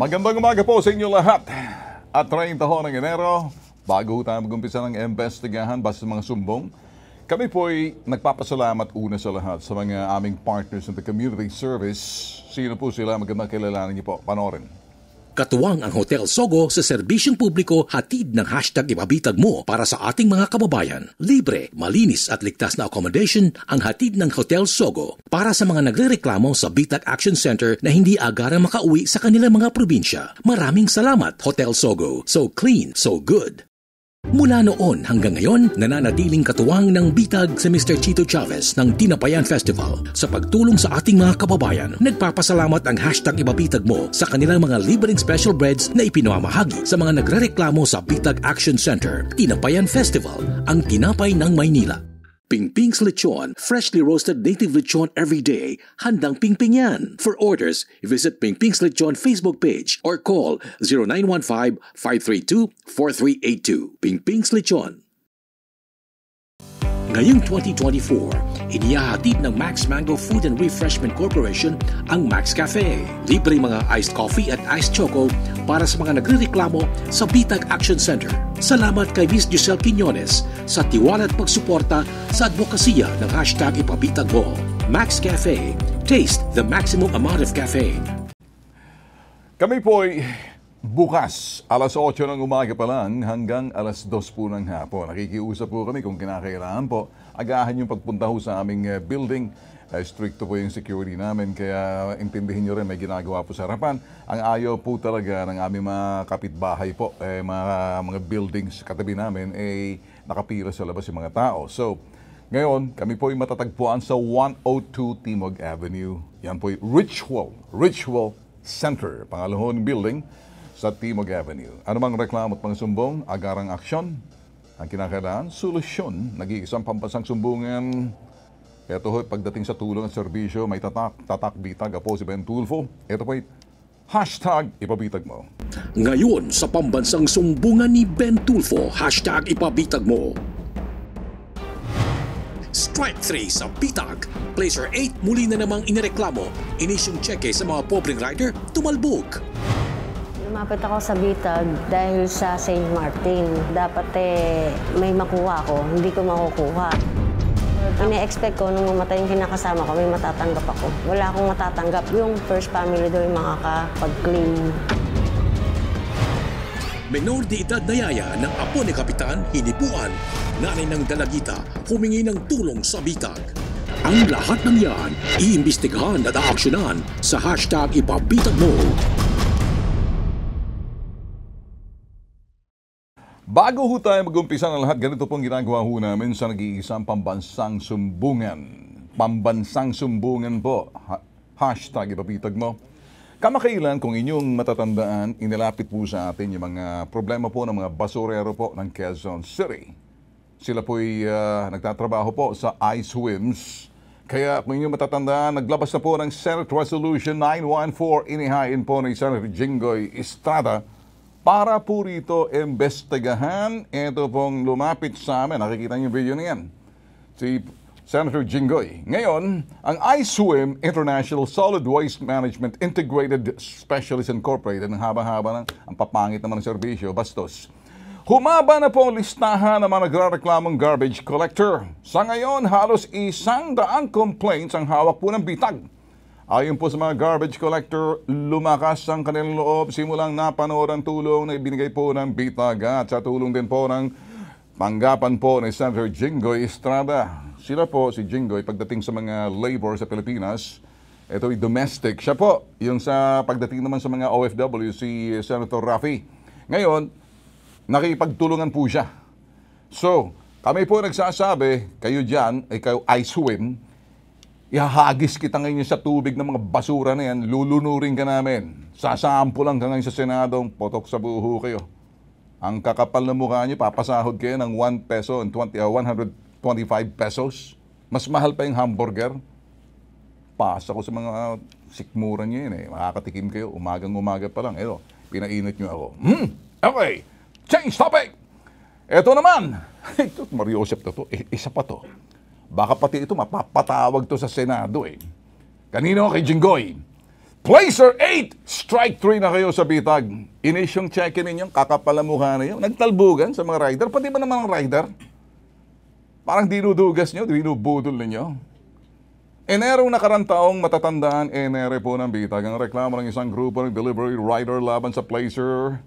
Magandang umaga po sa inyo lahat. At 30 ho ng Enero, bago tayo mag-umpisa ng investigahan basta mga sumbong, kami po ay nagpapasalamat una sa lahat sa mga aming partners in the community service. Sino po sila? Magandang kilalanin niyo po. Panorin. Katuwang ang Hotel Sogo sa serbisyong publiko hatid ng hashtag ibabitag mo para sa ating mga kababayan. Libre, malinis at ligtas na accommodation ang hatid ng Hotel Sogo para sa mga nagrereklamo sa Bitag Action Center na hindi agara makauwi sa kanilang mga probinsya. Maraming salamat, Hotel Sogo. So clean, so good. Mula noon hanggang ngayon, nananatiling katuwang ng bitag si Mr. Chito Chavez ng Tinapayan Festival sa pagtulong sa ating mga kababayan. Nagpapasalamat ang hashtag Ibabitag Mo sa kanilang mga libreng special breads na ipinamahagi sa mga nagrereklamo sa Bitag Action Center, Tinapayan Festival, ang tinapay ng Maynila. Pingping's Lechon, freshly roasted native lechon every day. Handang pingping yan. For orders, visit Pingping's Lechon Facebook page or call 0915-532-4382. Pingping's Lechon. Ngayong 2024, Inihahatid ng Max Mango Food and Refreshment Corporation ang Max Cafe. Libre mga iced coffee at iced choco para sa mga nagre-reklamo sa Bitag Action Center. Salamat kay Ms. Giselle Quiñones sa tiwala at pagsuporta sa advokasya ng hashtag Ipabitag Mo. Max Cafe. Taste the maximum amount of caffeine. Kami po'y Bukas, alas 8 ng umaga pa lang hanggang alas 2 po ng hapon. Nakikiusap po kami kung kinakailangan po agahan yung pagpunta ho sa aming eh, building. Uh, stricto po yung security namin, kaya intindihin nyo rin, may ginagawa po sa harapan. Ang ayaw po talaga ng aming mga kapitbahay po, eh, mga, mga buildings katabi namin, eh, nakapira sa labas yung mga tao. So, ngayon, kami po ay matatagpuan sa 102 Timog Avenue. Yan po yung Ritual, Ritual Center, pangalahon building sa Timog Avenue. Ano mang reklamo at pang agarang aksyon, ang kinakailangan, solusyon. Nag-iisang pampasang sumbungan. Ito ho'y pagdating sa tulong at serbisyo, may tatak, tatak, bitag, si Ben Tulfo. Ito po'y hashtag ipabitag mo. Ngayon sa pambansang sumbungan ni Ben Tulfo, hashtag ipabitag mo. Strike 3 sa Bitag. Placer 8 muli na namang inireklamo. Inisyong cheque sa mga pobreng rider, tumalbog. Lumapit ako sa bitag dahil sa St. Martin. Dapat eh may makuha ko, hindi ko makukuha. ini expect ko nung mamatay yung kinakasama ko, may matatanggap ako. Wala akong matatanggap. Yung first family daw yung makakapag-claim. Menor de edad na yaya ng apo ni Kapitan Hinipuan, nanay ng dalagita, humingi ng tulong sa bitag. Ang lahat ng yan, iimbestigahan at aaksyonan sa hashtag Ipabitag Mo. Bago ho tayo mag-umpisa ng lahat, ganito pong ginagawa ho namin sa nag-iisang pambansang sumbungan. Pambansang sumbungan po. Ha- hashtag ipapitag mo. Kamakailan kung inyong matatandaan, inilapit po sa atin yung mga problema po ng mga basurero po ng Quezon City. Sila po'y uh, nagtatrabaho po sa Ice Whims. Kaya kung inyong matatandaan, naglabas na po ng Senate Resolution 914 inihain po ni Senator Jinggoy Estrada para po rito imbestigahan. Ito pong lumapit sa amin. Nakikita niyo yung video na yan. Si Senator Jingoy. Ngayon, ang ISWIM, International Solid Waste Management Integrated Specialist Incorporated, ang haba-haba ng, ang papangit naman ng serbisyo, bastos. Humaba na po ang listahan ng mga nagrareklamong garbage collector. Sa ngayon, halos isang daang complaints ang hawak po ng bitag. Ayon po sa mga garbage collector, lumakas ang kanilang loob simulang napanood ang tulong na ibinigay po ng Bitaga at sa tulong din po ng panggapan po ni Senator Jinggoy Estrada. Sila po, si Jingoy pagdating sa mga labor sa Pilipinas, ito ay domestic. Siya po, yung sa pagdating naman sa mga OFW, si Senator Rafi. Ngayon, nakipagtulungan po siya. So, kami po nagsasabi, kayo dyan, ay kayo I swim, ihahagis kita ngayon sa tubig ng mga basura na yan, lulunurin ka namin. Sasampulan ka ngayon sa Senado, potok sa buho kayo. Ang kakapal na mukha niyo, papasahod kayo ng 1 peso and 20, uh, 125 pesos. Mas mahal pa yung hamburger. Pasa ko sa mga sikmura niyo yun eh. Makakatikim kayo, umagang umaga pa lang. Ito, pinainit niyo ako. Hmm, okay, change topic! Ito naman, ito, Mario Joseph to, to. E, isa pa to. Baka pati ito mapapatawag to sa Senado eh. Kanino kay Jinggoy? Placer 8, strike 3 na kayo sa bitag. Inisyong check-in ninyo, kakapalamuha na yun. Nagtalbugan sa mga rider. Pati ba naman ang rider? Parang dinudugas nyo, dinubudol ninyo. Enero nakarang taong matatandaan, Enero po ng bitag ang reklamo ng isang grupo ng delivery rider laban sa Placer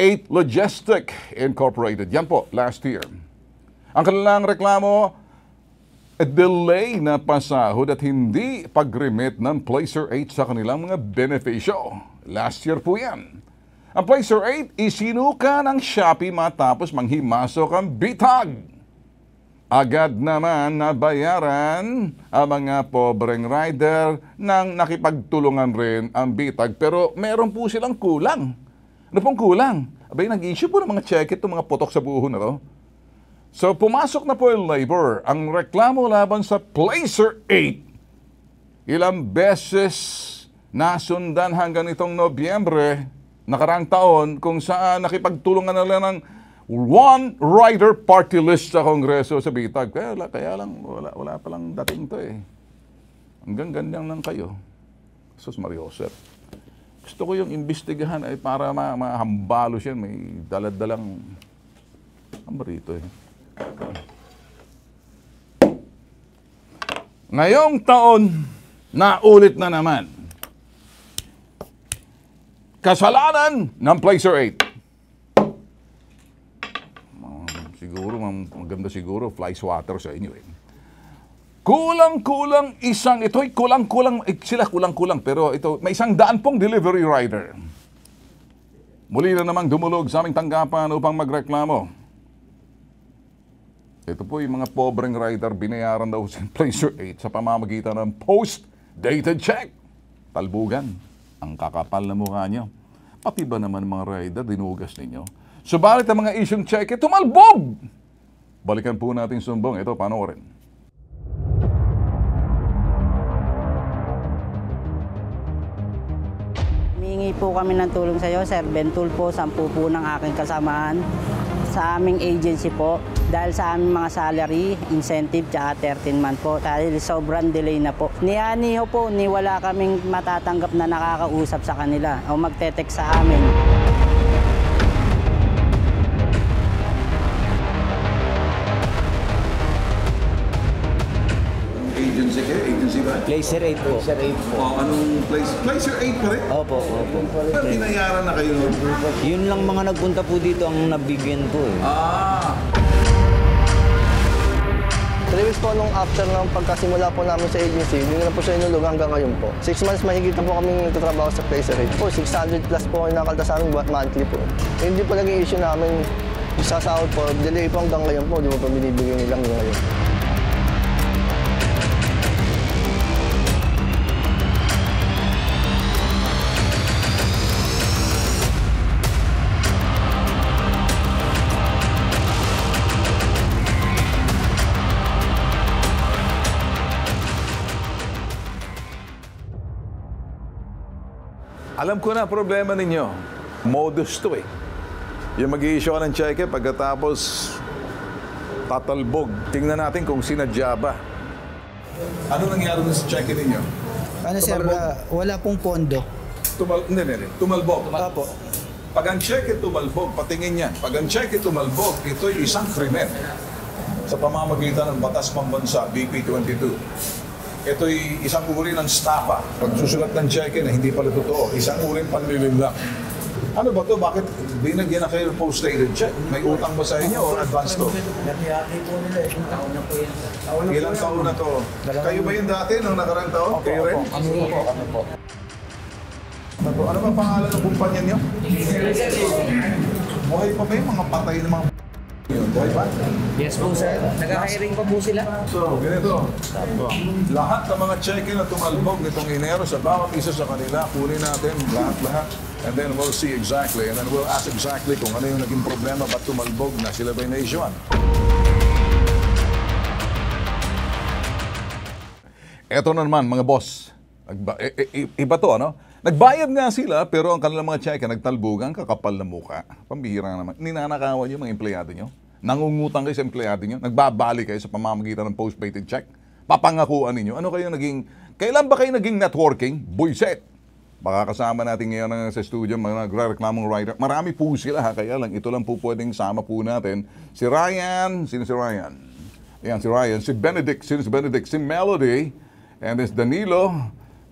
8 Logistic Incorporated. Yan po, last year. Ang kanilang reklamo, delay na pasahod at hindi pag-remit ng Placer 8 sa kanilang mga beneficyo. Last year po yan. Ang Placer 8, isinuka ng Shopee matapos manghimasok ang bitag. Agad naman nabayaran ang mga pobreng rider nang nakipagtulungan rin ang bitag pero meron po silang kulang. Ano pong kulang? Abay, nag-issue po ng mga check-it mga putok sa buho na to. So pumasok na po yung labor. Ang reklamo laban sa Placer 8. Ilang beses nasundan hanggang itong Nobyembre nakarang taon kung saan nakipagtulungan na lang ng one rider party list sa Kongreso sa Bitag. Kaya, wala, kaya lang, wala, wala pa lang dating to eh. Hanggang ganyan lang kayo. Sus Mario Joseph. Gusto ko yung imbestigahan ay para ma mahambalo siya. May dalad-dalang amrito eh. Ngayong taon, naulit na naman. Kasalanan ng Placer 8. Oh, siguro, maganda siguro, fly swatter sa inyo eh. Kulang-kulang isang, ito'y kulang-kulang, eh, sila kulang-kulang, pero ito, may isang daan pong delivery rider. Muli na namang dumulog sa aming tanggapan upang magreklamo. Ito po yung mga pobreng rider, binayaran daw si Placer 8 sa pamamagitan ng post-dated check. Talbugan, ang kakapal na mukha niyo. Pati ba naman mga rider, dinugas ninyo? Subalit ang mga isyong check, tumalbog! Balikan po natin sumbong. Ito, panoorin. Humingi po kami ng tulong sa iyo, Sir Bentul po, sampu po ng aking kasamaan. Sa aming agency po, dahil sa aming mga salary, incentive, tsaka 13 month po, dahil sobrang delay na po. Niyaniho po, ni wala kaming matatanggap na nakakausap sa kanila o magte-text sa amin. Placer 8 po. Placer 8 po. Oh, anong place? Placer 8 pa rin? Opo, opo. Pero binayaran na kayo. Yun lang mga nagpunta po dito ang nabigyan po eh. Ah! Travis po nung after ng pagkasimula po namin sa agency, hindi na po siya inulog hanggang ngayon po. Six months mahigit na po kami nagtatrabaho sa Placer 8 po. 600 plus po ang nakalta sa amin monthly po. Hindi po naging issue namin sa sahod po. Delay po hanggang ngayon po. Hindi po pa binibigyan nilang ngayon. Alam ko na problema ninyo. Modus to eh. Yung mag issue ka ng cheque pagkatapos tatalbog. Tingnan natin kung sinadya ba. Ano nangyari sa cheque ninyo? Ano Tumalbog? sir, uh, ah, wala pong pondo. Tumal hindi, hindi, tumalbog. Tumalbog. Pag ang cheque tumalbog, patingin yan. Pag ang cheque tumalbog, ito'y isang krimen sa pamamagitan ng Batas Pambansa, BP 22. Ito'y isang uri ng stapa. susulat ng cheque na hindi pala totoo, isang uri ng panbibimbang. Ano ba to? Bakit binagyan na kayo ng post-dated check? May utang ba sa inyo o advance to? Nangyari po nila eh. Ilang Taon na po yan. Ilang taon na to? Kayo ba yung dati nung nakarang taon? Opo, kayo Ano po? Ano po? Ano ba pangalan ng kumpanya niyo? Buhay pa ba yung mga patay ng mga Yes po sir, nag-hiring pa po sila. So, ganito. lahat ng mga check-in na tumalbog nitong Enero sa bawat isa sa kanila, kunin natin lahat-lahat. And then we'll see exactly, and then we'll ask exactly kung ano yung naging problema, ba't tumalbog na sila ba'y na-issuean. Ito na naman mga boss. Iba to ano? Nagbayad nga sila pero ang kanilang mga tseka nagtalbugan, kakapal na muka. Pambihira naman. Ninanakawan niyo mga empleyado niyo. Nangungutang kayo sa empleyado niyo. Nagbabali kayo sa pamamagitan ng post postpaid check. Papangakuan niyo. Ano kayo naging... Kailan ba kayo naging networking? Boyset! Baka kasama natin ngayon ng, sa studio mga nagre-reklamong writer. Marami po sila ha, kaya lang ito lang po pwedeng sama po natin. Si Ryan, sino si Ryan? Ayan, si Ryan, si Benedict, sino si Benedict, si Melody, and is Danilo,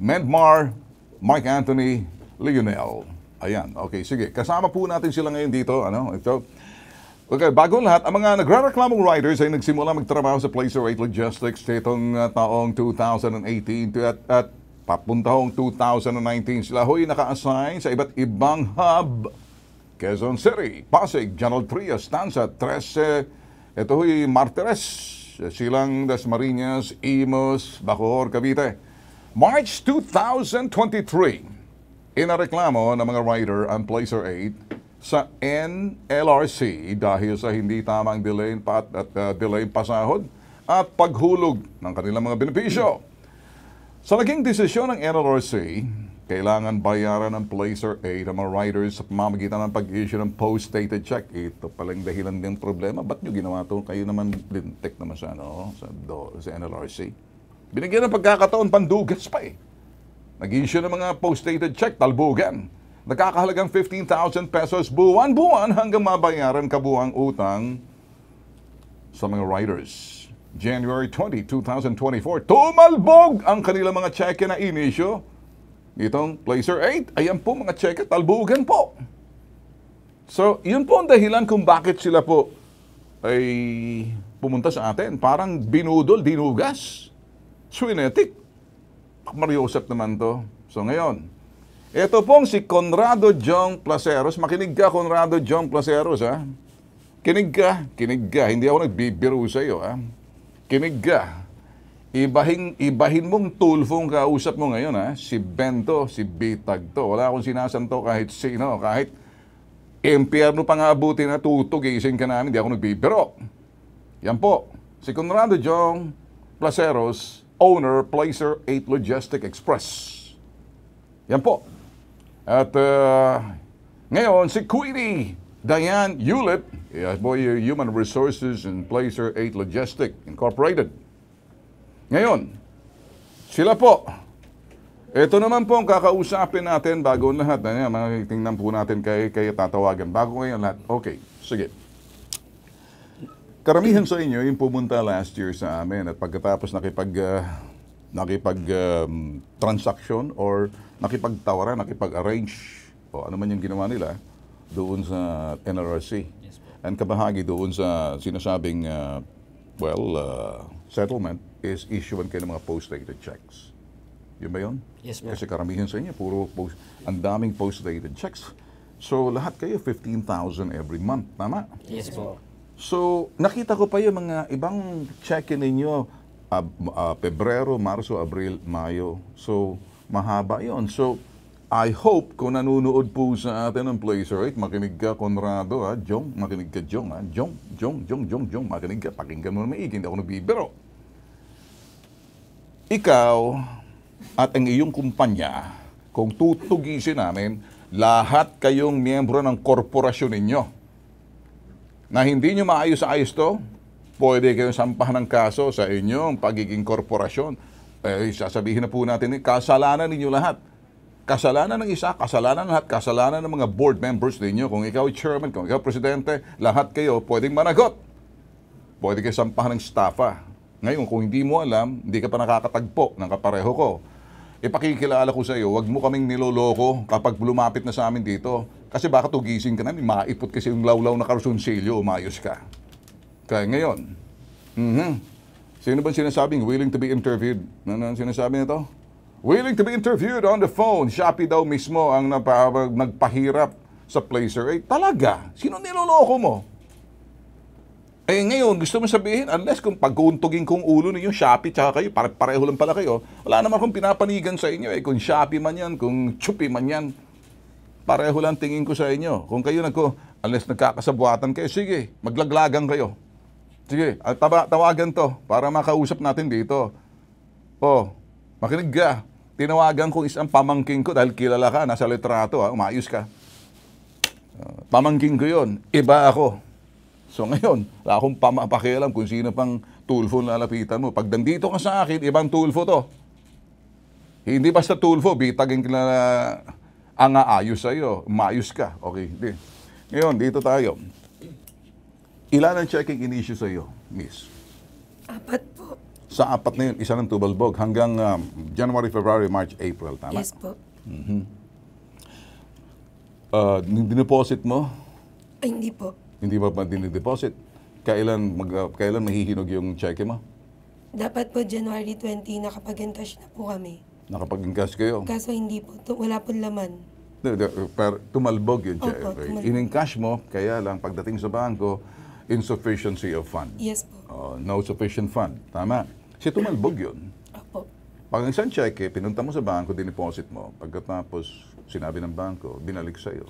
Mendmar, Mark Anthony Lionel. Ayan, okay, sige. Kasama po natin sila ngayon dito. Ano? Ito, Okay, bago lahat, ang mga nagrareklamong riders ay nagsimula magtrabaho sa Place 8 Logistics nitong uh, taong 2018 at, at papunta hong 2019. Sila ho'y naka-assign sa iba't ibang hub. Quezon City, Pasig, General Tria, Stanza, 13, ito ho'y Martires, Silang, Dasmariñas, Imus, Bacoor, Cavite. March 2023, inareklamo ng mga rider ang Placer 8 sa NLRC dahil sa hindi tamang delay pa at uh, delay pasahod at paghulog ng kanilang mga benepisyo. Sa naging desisyon ng NLRC, kailangan bayaran ng Placer 8 ang mga riders sa pamamagitan ng pag-issue ng post dated check. Ito palang dahilan din problema. Ba't nyo ginawa ito? Kayo naman lintik naman sa, ano, sa, do, sa NLRC. Binigyan ng pagkakataon, pandugas pa eh. Nag-issue ng mga post-dated check, talbogan. Nakakahalagang 15,000 pesos buwan-buwan hanggang mabayaran kabuang utang sa mga riders. January 20, 2024, tumalbog ang kanilang mga cheque na inisyo. Itong Placer 8, ayan po mga cheque, talbogan po. So, yun po ang dahilan kung bakit sila po ay pumunta sa atin. Parang binudol, dinugas. Swinetic. Mariusap naman to. So ngayon, ito pong si Conrado John Placeros. Makinig ka, Conrado John Placeros, ha? Kinig ka, kinig ka. Hindi ako nagbibiro sa iyo, ha? Kinig ka. Ibahin, ibahin mong tulfong kausap mo ngayon, ha? Si Bento, si Bitag to. Wala akong sinasanto kahit sino, kahit impyerno pa nga abuti na tutog, iisin ka namin, hindi ako nagbibiro. Yan po, si Conrado John Placeros, owner Placer 8 Logistic Express. Yan po. At uh, ngayon, si Queenie Diane Hewlett, yes, boy, uh, Human Resources and Placer 8 Logistic Incorporated. Ngayon, sila po. Ito naman po ang kakausapin natin bago lahat. Ano, mga tingnan po natin kay, kay tatawagan. Bago ngayon lahat. Okay, sige. Karamihan sa inyo yung pumunta last year sa amin at pagkatapos nakipag uh, nakipag um, transaction or nakipagtawaran, nakipag-arrange o ano man yung ginawa nila doon sa NRC. Yes, And kabahagi doon sa sinasabing uh, well, uh, settlement is issue kayo ng mga post-dated checks. Yun ba yun? Yes, po. Kasi karamihan sa inyo, puro post, ang daming post-dated checks. So lahat kayo, 15,000 every month. Tama? Yes, po. So, nakita ko pa yung mga ibang check-in ninyo, uh, uh, Pebrero, Marso, Abril, Mayo. So, mahaba yon So, I hope kung nanonood po sa atin ng right? makinig ka, Conrado, ha? Ah, Jong, makinig ka, Jong, ha? Ah, Jong, Jong, Jong, Jong, Jong, makinig ka, pakinggan mo na maigi, hindi ako nagbibiro. Ikaw at ang iyong kumpanya, kung tutugisin namin, lahat kayong miyembro ng korporasyon ninyo na hindi nyo maayos-ayos to, pwede kayong sampahan ng kaso sa inyong pagiging korporasyon. Eh, sasabihin na po natin, eh, kasalanan ninyo lahat. Kasalanan ng isa, kasalanan ng lahat, kasalanan ng mga board members ninyo. Kung ikaw chairman, kung ikaw presidente, lahat kayo pwedeng managot. Pwede kayong sampahan ng staffa. Ah. Ngayon, kung hindi mo alam, hindi ka pa nakakatagpo ng kapareho ko. Ipakikilala ko sa iyo, huwag mo kaming niloloko kapag lumapit na sa amin dito kasi baka gising ka na, maipot kasi yung lawlaw na karusunsilyo, umayos ka. Kaya ngayon, mm-hmm. sino ba sinasabing willing to be interviewed? Ano ang sinasabi nito? Willing to be interviewed on the phone. Shopee daw mismo ang napa- nagpahirap sa play survey. Talaga? Sino niloloko mo? Eh ngayon, gusto mo sabihin, unless kung paguntugin kong ulo ninyo, Shopee tsaka kayo, pare pareho lang pala kayo, wala naman akong pinapanigan sa inyo eh, kung Shopee man yan, kung Chupi man yan, pareho lang tingin ko sa inyo. Kung kayo nagko, unless nagkakasabwatan kayo, sige, maglaglagan kayo. Sige, at ah, tawagan to para makausap natin dito. Oh, makinig ka. Tinawagan ko isang pamangking ko dahil kilala ka, nasa litrato, ha, ah, umayos ka. Uh, pamangking ko yon, iba ako. So ngayon, wala akong pamapakialam kung sino pang tulfo na lalapitan mo. Pag nandito ka sa akin, ibang tulfo to. Hindi basta tulfo, bitag yung kilala ang aayos sa iyo, maayos ka. Okay, di. Ngayon, dito tayo. Ilan ang checking in-issue sa iyo, miss? Apat po. Sa apat na yun, isa ng tubalbog hanggang um, January, February, March, April, tama? Yes po. Mm-hmm. Uh, ah, dineposit mo? Ay, hindi po. Hindi ba pa dinideposit? Kailan, mag, uh, kailan mahihinog yung check mo? Dapat po January 20, nakapag-entosh na po kami. Nakapag-ingkas kayo? Kaso hindi po. Wala po laman. Pero tumalbog yun, Opo, Jeffrey. In-encash mo, kaya lang pagdating sa bangko, insufficiency of fund. Yes po. Uh, no sufficient fund. Tama. Si tumalbog yun. Opo. Pag ang isang cheque, eh, pinunta mo sa bangko, diniposit mo. Pagkatapos, sinabi ng bangko, binalik sa'yo.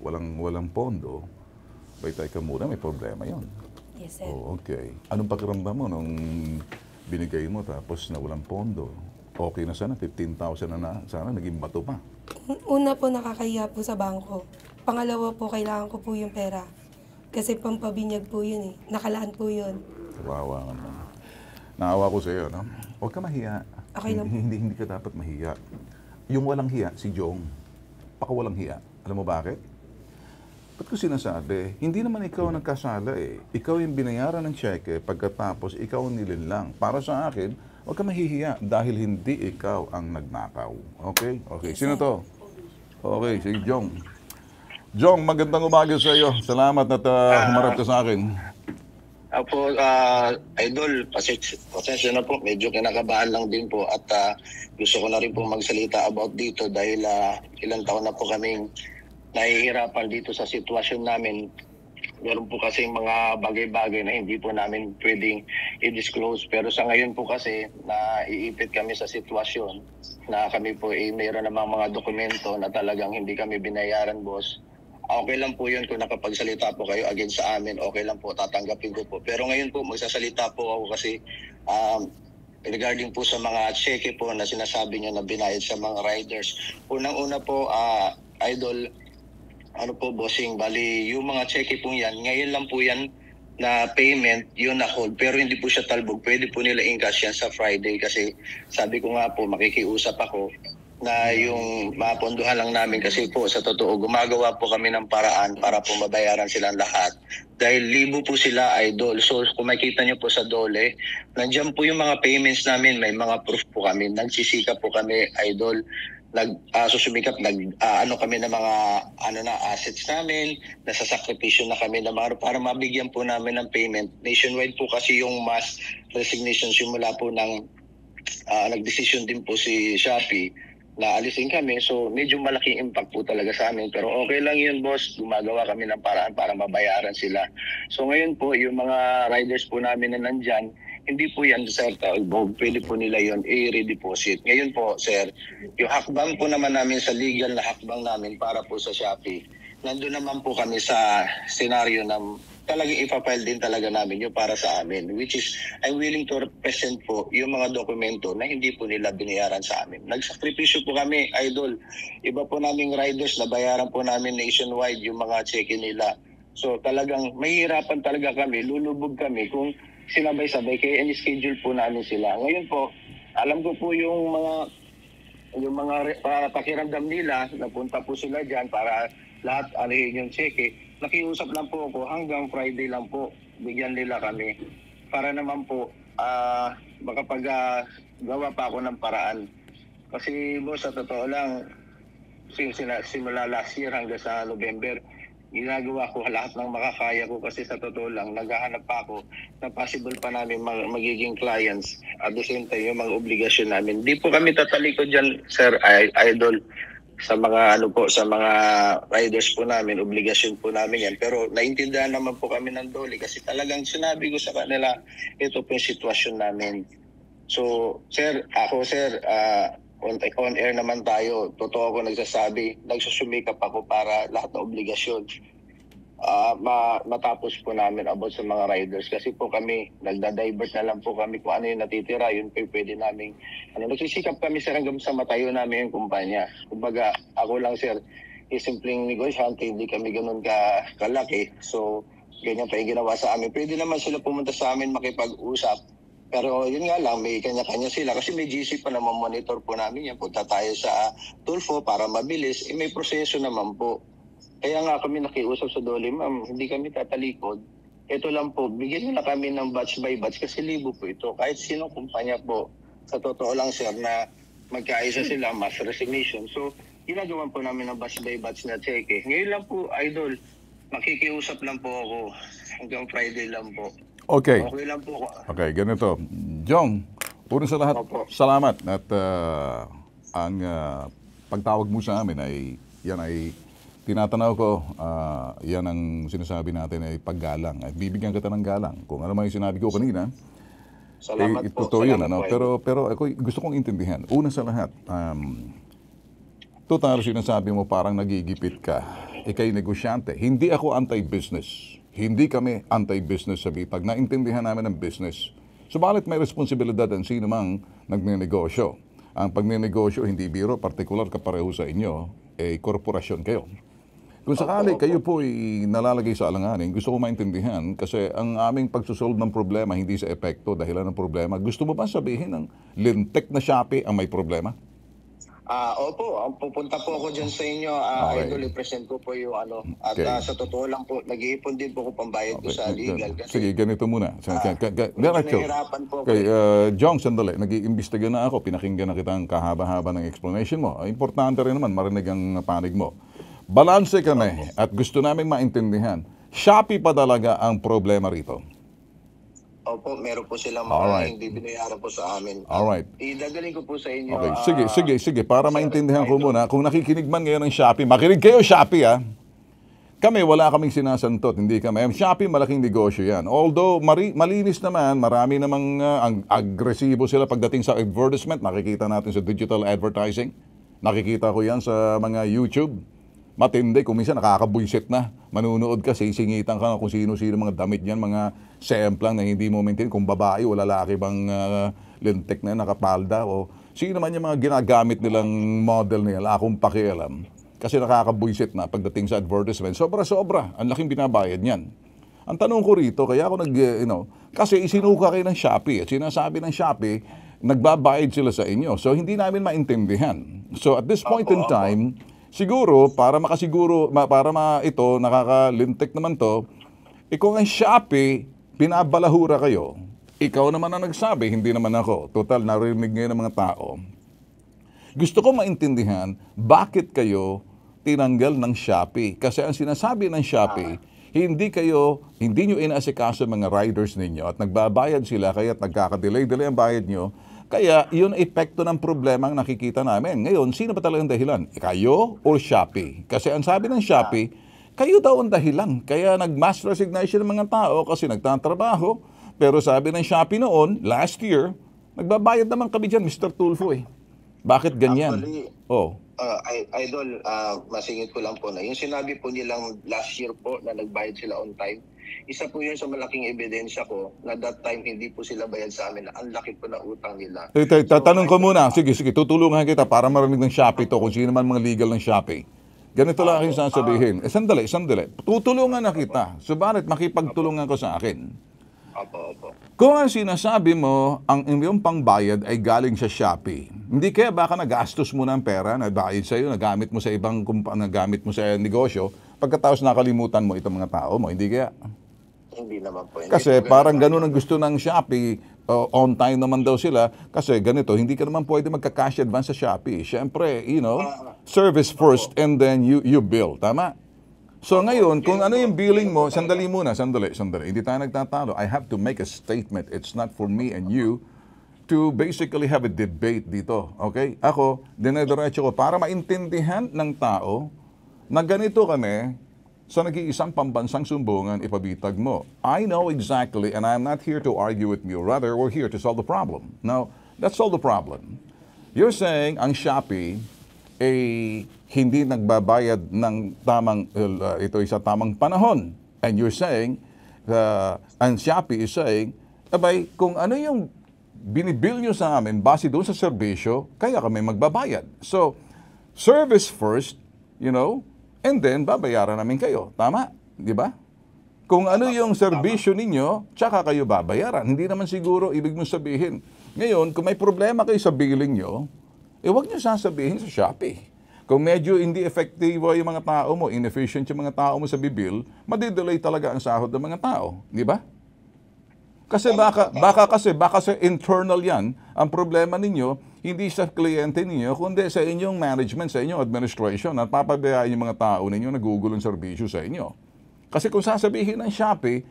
Walang, walang pondo. Baitay ka muna, may problema yon. Yes, sir. Oh, okay. Anong pakiramdam mo nung binigay mo tapos na walang pondo? okay na sana, 15,000 na na sana, naging bato pa. Una po nakakahiya po sa bangko. Pangalawa po, kailangan ko po yung pera. Kasi pampabinyag po yun eh. Nakalaan po yun. Wow, ka Naawa ko sa iyo, no? Huwag ka mahiya. Okay lang. Hindi, hindi, hindi ka dapat mahiya. Yung walang hiya, si Jong, pakawalang hiya. Alam mo bakit? Ba't ko sinasabi, hindi naman ikaw ang nagkasala eh. Ikaw yung binayaran ng cheque, pagkatapos ikaw nilin lang. Para sa akin, Huwag ka mahihiya dahil hindi ikaw ang nagnakaw. Okay? Okay. Sino to? Okay, si Jong. Jong, magandang umaga sa iyo. Salamat at uh, humarap ka sa akin. Apo, uh, idol, pasensya na po. Medyo kinakabahan lang din po. At uh, gusto ko na rin po magsalita about dito dahil uh, ilang taon na po kaming nahihirapan dito sa sitwasyon namin meron po kasi mga bagay-bagay na hindi po namin pwedeng i-disclose. Pero sa ngayon po kasi, naiipit kami sa sitwasyon na kami po ay eh, mayroon namang mga dokumento na talagang hindi kami binayaran, boss. Okay lang po yun kung nakapagsalita po kayo again sa amin. Okay lang po, tatanggapin ko po. Pero ngayon po, magsasalita po ako kasi um, regarding po sa mga cheque po na sinasabi nyo na binayad sa mga riders. Unang-una po, uh, Idol, ano po, bossing, bali, yung mga cheque po yan, ngayon lang po yan na payment, yun na hold. Pero hindi po siya talbog. Pwede po nila in-cash yan sa Friday kasi sabi ko nga po, makikiusap ako na yung mapondohan lang namin kasi po sa totoo gumagawa po kami ng paraan para po mabayaran silang lahat dahil libo po sila idol so kung makita nyo po sa dole nandiyan po yung mga payments namin may mga proof po kami nagsisikap po kami idol nag uh, susumikap nag uh, ano kami ng mga ano na assets namin nasasakripisyo na kami na mga para mabigyan po namin ng payment nationwide po kasi yung mass resignation simula po ng uh, nagdesisyon din po si Shopee na alisin kami so medyo malaking impact po talaga sa amin pero okay lang yun boss gumagawa kami ng paraan para mabayaran sila so ngayon po yung mga riders po namin na nandiyan hindi po yan, sir, Talbog. Pwede po nila yon i-redeposit. Ngayon po, sir, yung hakbang po naman namin sa legal na hakbang namin para po sa Shopee, nandun naman po kami sa senaryo na talagang ipapile din talaga namin yung para sa amin. Which is, I'm willing to present po yung mga dokumento na hindi po nila binayaran sa amin. Nagsakripisyo po kami, idol. Iba po naming riders na bayaran po namin nationwide yung mga check-in nila. So talagang mahirapan talaga kami, lulubog kami kung sinabay-sabay kaya in-schedule po namin sila. Ngayon po, alam ko po yung mga yung mga uh, pakiramdam nila, napunta po sila diyan para lahat alihin yung cheque. Nakiusap lang po ako hanggang Friday lang po bigyan nila kami para naman po uh, ah, makapagawa ah, uh, pa ako ng paraan. Kasi mo sa totoo lang, simula last year hanggang sa November, ginagawa ko lahat ng makakaya ko kasi sa totoo lang, naghahanap pa ako na possible pa namin mag- magiging clients at the same time yung mga obligasyon namin. Di po kami tatalikod dyan, sir, idol sa mga ano po sa mga riders po namin obligasyon po namin yan pero naintindihan naman po kami ng dole kasi talagang sinabi ko sa kanila ito po yung sitwasyon namin so sir ako sir uh, on, on air naman tayo, totoo ako nagsasabi, nagsusumikap ako para lahat ng obligasyon uh, ma, matapos po namin about sa mga riders. Kasi po kami, nagda-divert na lang po kami kung ano yung natitira, yun po pwede namin. Ano, nagsisikap kami sir hanggang sa matayo namin yung kumpanya. Kumbaga, ako lang sir, is simpleng negosyante, hindi kami ganun ka, kalaki. So, ganyan pa yung ginawa sa amin. Pwede naman sila pumunta sa amin, makipag-usap pero yun nga lang, may kanya-kanya sila. Kasi may GC pa naman monitor po namin yan. Punta tayo sa Tulfo para mabilis. Eh, may proseso naman po. Kaya nga kami nakiusap sa Dolly, ma'am, hindi kami tatalikod. Ito lang po, bigyan na kami ng batch by batch kasi libo po ito. Kahit sinong kumpanya po, sa totoo lang sir, na magkaisa sila, mass resignation. So, ginagawa po namin ng batch by batch na check Ngayon lang po, idol, makikiusap lang po ako hanggang Friday lang po. Okay. Okay lang po. Okay, ganito. Jong, una sa lahat, Opo. salamat at uh, ang uh, pagtawag mo sa amin ay yan ay tinatanaw ko, uh, yan ang sinasabi natin ay paggalang. At bibigyan kita ng galang. Kung ano man yung sinabi ko kanina, Salamat eh, po. Totoo yun, ano? Po. Pero, pero ako, gusto kong intindihan. Una sa lahat, um, total sinasabi mo parang nagigipit ka. Ikay negosyante. Hindi ako anti-business. Hindi kami anti-business sa bitag. Naintindihan namin ang business. Subalit may responsibilidad ang sino mang nagnenegosyo. Ang pagnenegosyo, hindi biro, particular kapareho sa inyo, eh, korporasyon kayo. Kung sakali kayo po ay nalalagay sa alanganin, gusto ko maintindihan kasi ang aming pagsusolve ng problema hindi sa epekto, dahilan ng problema. Gusto mo ba sabihin ng lintek na Shopee ang may problema? Ah, uh, opo, pupunta po ako diyan sa inyo. Uh, okay. Idol, i-present ko po yung ano. At okay. uh, sa totoo lang po, nag-iipon din po ako pambayad okay. ko sa legal. Kasi, Sige, ganito muna. Sa, ganito ah, ka, ka, diretso. po. Okay, uh, Jong, sandali. Nag-iimbestiga na ako. Pinakinggan na kita ang kahaba-haba ng explanation mo. Importante rin naman marinig ang panig mo. Balanse kami at gusto naming maintindihan. Shopee pa talaga ang problema rito. Opo, meron po silang mga Alright. hindi binayaran po sa amin. All right. Idagaling ko po sa inyo. Okay, ah, sige, sige, sige. Para maintindihan ko muna, kung nakikinig man ngayon ng Shopee, makinig kayo Shopee ah. Kami, wala kaming sinasantot, hindi kami. Shopee, malaking negosyo yan. Although, mari, malinis naman, marami namang ah, ang agresibo sila pagdating sa advertisement. Nakikita natin sa digital advertising. Nakikita ko yan sa mga YouTube. Matindi, kung minsan nakakabwisit na manunood ka, sisingitan ka kung sino-sino mga damit niyan, mga semplang na hindi mo maintain, kung babae o lalaki bang uh, lintik na nakapalda o sino naman yung mga ginagamit nilang model na yan, akong pakialam. Kasi nakakabwisit na pagdating sa advertisement. Sobra-sobra, ang laking binabayad niyan. Ang tanong ko rito, kaya ako nag, eh, you know, kasi isinuka kayo ng Shopee at sinasabi ng Shopee, nagbabayad sila sa inyo. So, hindi namin maintindihan. So, at this point in time, Siguro, para makasiguro, para ma ito, nakakalintik naman to, eh kung ang Shopee, pinabalahura kayo, ikaw naman ang nagsabi, hindi naman ako. Total, narinig ngayon ng mga tao. Gusto ko maintindihan, bakit kayo tinanggal ng Shopee? Kasi ang sinasabi ng Shopee, hindi kayo, hindi nyo inaasikaso mga riders ninyo at nagbabayad sila kaya nagkakadelay-delay ang bayad nyo kaya yun epekto ng problema ang nakikita namin. Ngayon, sino pa talaga ang dahilan? Kayo or Shopee? Kasi ang sabi ng Shopee, kayo daw ang dahilan. Kaya nag-mass resignation ng mga tao kasi nagtatrabaho. Pero sabi ng Shopee noon, last year, nagbabayad naman kami dyan, Mr. Tulfo eh. Bakit ganyan? Actually, oh. Uh, idol, uh, masingit ko lang po na yung sinabi po nilang last year po na nagbayad sila on time, isa po yun sa malaking ebidensya ko na that time hindi po sila bayad sa amin. Ang laki po na utang nila. Hey, so, tatanong ko muna. Sige, sige. Tutulungan kita para marinig ng Shopee to kung sino man mga legal ng Shopee. Ganito lang aking ah, ah. sasabihin. Eh, sandali, sandali. Tutulungan na kita. Subalit, makipagtulungan ko sa akin. Opo, opo. Kung ang sinasabi mo, ang iyong pangbayad ay galing sa Shopee, hindi kaya baka nagastos mo ng pera na bayad sa'yo, nagamit mo sa ibang nagamit mo sa negosyo, pagkatapos nakalimutan mo itong mga tao mo, hindi kaya? Hindi naman po. Hindi kasi po parang ganun ang gusto ng Shopee, uh, on time naman daw sila, kasi ganito, hindi ka naman pwede magka-cash advance sa Shopee. Siyempre, you know, ah, ah. service first and then you you bill, tama? So ngayon, kung ano yung billing mo, sandali muna, sandali, sandali. Hindi tayo nagtatalo. I have to make a statement. It's not for me and you to basically have a debate dito. Okay? Ako, dinediretso ko para maintindihan ng tao na ganito kami sa nag-iisang pambansang sumbungan ipabitag mo. I know exactly, and I'm not here to argue with you. Rather, we're here to solve the problem. Now, let's solve the problem. You're saying ang Shopee ay hindi nagbabayad ng tamang, uh, ito isa tamang panahon. And you're saying, uh, ang Shopee is saying, abay, kung ano yung binibill nyo sa amin base doon sa serbisyo, kaya kami magbabayad. So, service first, you know, And then, babayaran namin kayo. Tama? Di ba? Kung ano yung serbisyo ninyo, tsaka kayo babayaran. Hindi naman siguro ibig mong sabihin. Ngayon, kung may problema kayo sa billing nyo, eh wag nyo sasabihin sa Shopee. Kung medyo hindi effective yung mga tao mo, inefficient yung mga tao mo sa bibil, madidelay talaga ang sahod ng mga tao. Di ba? Kasi baka, baka kasi, baka kasi internal yan, ang problema ninyo, hindi sa kliyente ninyo, kundi sa inyong management, sa inyong administration, at papabayaan yung mga tao ninyo na gugulong serbisyo sa inyo. Kasi kung sasabihin ng Shopee,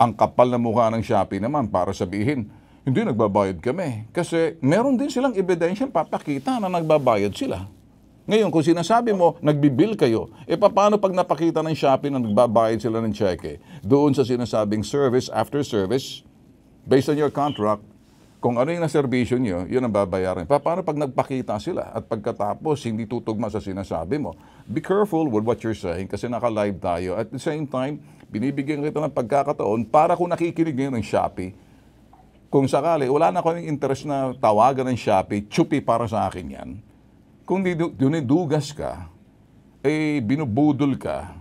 ang kapal na mukha ng Shopee naman para sabihin, hindi nagbabayad kami. Kasi meron din silang ebidensya papakita na nagbabayad sila. Ngayon, kung sinasabi mo, nagbibil kayo, e paano pag napakita ng Shopee na nagbabayad sila ng cheque? Doon sa sinasabing service after service, based on your contract, kung ano yung naservisyo nyo, yun ang babayaran. Pa, paano pag nagpakita sila at pagkatapos hindi tutugma sa sinasabi mo? Be careful with what you're saying kasi naka-live tayo. At the same time, binibigyan kita ng pagkakataon para kung nakikinig ngayon ng Shopee, kung sakali, wala na kaming interest na tawagan ng Shopee, chupi para sa akin yan. Kung dunidugas ka, eh binubudol ka,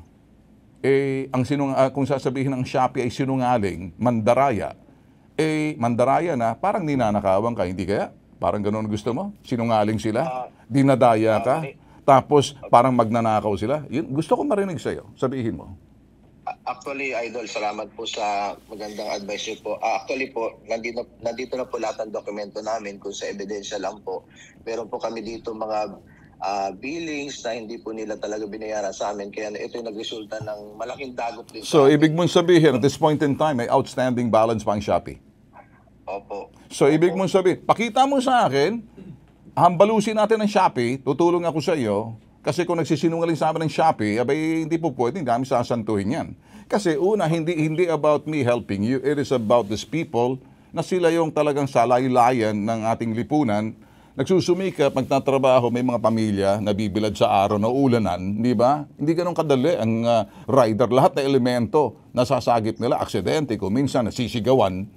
eh ang sinung- uh, kung sasabihin ng Shopee ay sinungaling, mandaraya, eh, mandaraya na, ah. parang ninanakawan ka, hindi kaya? Parang ganun gusto mo? Sinungaling sila? Uh, dinadaya ka? Uh, tapos parang magnanakaw sila? Yun, gusto ko marinig sa'yo. Sabihin mo. Actually, Idol, salamat po sa magandang advice niyo po. Uh, actually po, nandito, nandito na po lahat ng dokumento namin kung sa ebidensya lang po. Meron po kami dito mga uh, billings na hindi po nila talaga binayara sa amin. Kaya ito yung nagresulta ng malaking dagot. din. So, ibig mong sabihin, at this point in time, may outstanding balance pa ang Shopee? Opo. So, ibig mong sabihin, pakita mo sa akin, hambalusin natin ang Shopee, tutulong ako sa iyo, kasi kung nagsisinungaling sa amin ng Shopee, abay, hindi po pwede, hindi kami sasantuhin yan. Kasi una, hindi, hindi about me helping you, it is about these people na sila yung talagang salaylayan ng ating lipunan nagsusumikap, magtatrabaho, may mga pamilya nabibilad sa araw na ulanan, di ba? Hindi ganun kadali ang uh, rider. Lahat na elemento nasasagip nila, aksidente, kung minsan nasisigawan,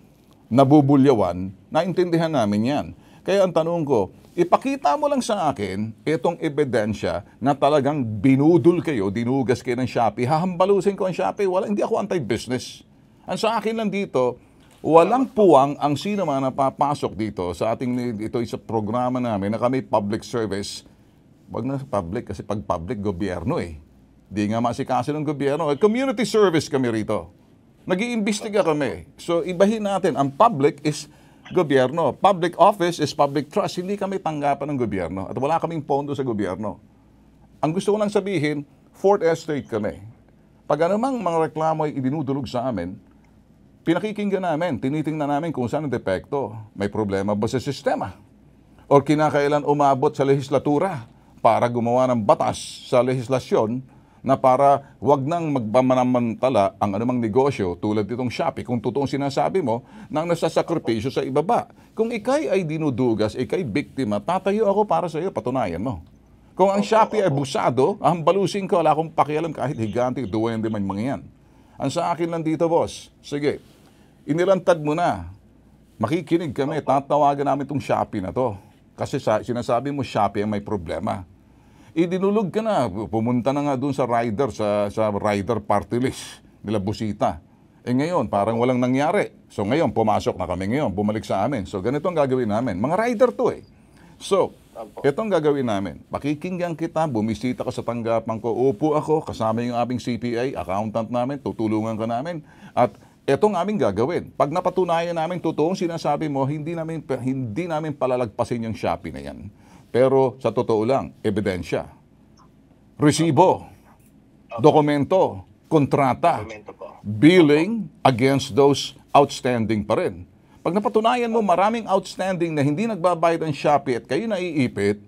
nabubulyawan, naintindihan namin yan. Kaya ang tanong ko, ipakita mo lang sa akin itong ebidensya na talagang binudul kayo, dinugas kayo ng Shopee, hahambalusin ko ang Shopee, wala, hindi ako anti-business. Ang sa akin lang dito, walang puwang ang sino man papasok dito sa ating, ito isa programa namin na kami public service. Wag na public kasi pag public, gobyerno eh. Di nga masikaso ng gobyerno. Community service kami rito. Nag-iimbestiga kami. So ibahin natin, ang public is gobyerno. Public office is public trust. Hindi kami tanggapan ng gobyerno at wala kaming pondo sa gobyerno. Ang gusto ko lang sabihin, fourth estate kami. Pag anumang mga reklamo ay idinudulog sa amin, pinakikinggan namin, tinitingnan namin kung saan ang depekto. May problema ba sa sistema? O kinakailan umabot sa lehislatura para gumawa ng batas sa lehislasyon na para wag nang magpamanamantala ang anumang negosyo tulad nitong Shopee kung totoong sinasabi mo nang nasasakripisyo sa ibaba. Kung ikay ay dinudugas, ikay biktima, tatayo ako para sa iyo, patunayan mo. Kung ang Shopee ay busado, ang balusin ko, wala akong pakialam kahit higante, duwende man mga yan. Ang sa akin lang dito, boss, sige, inilantad mo na. Makikinig kami, tatawagan namin itong Shopee na to. Kasi sa, sinasabi mo, Shopee ang may problema idinulog ka na. Pumunta na nga doon sa rider, sa, sa rider party list nila Busita. Eh ngayon, parang walang nangyari. So ngayon, pumasok na kami ngayon, bumalik sa amin. So ganito ang gagawin namin. Mga rider to eh. So, ito ang gagawin namin. Pakikinggan kita, bumisita ka sa tanggapan ko, upo ako, kasama yung aming CPA, accountant namin, tutulungan ka namin. At ito ang aming gagawin. Pag napatunayan namin totoong sinasabi mo, hindi namin hindi namin palalagpasin yung Shopee na yan. Pero sa totoo lang, ebidensya. Resibo, dokumento, kontrata, billing against those outstanding pa rin. Pag napatunayan mo maraming outstanding na hindi nagbabayad ang Shopee at kayo naiipit,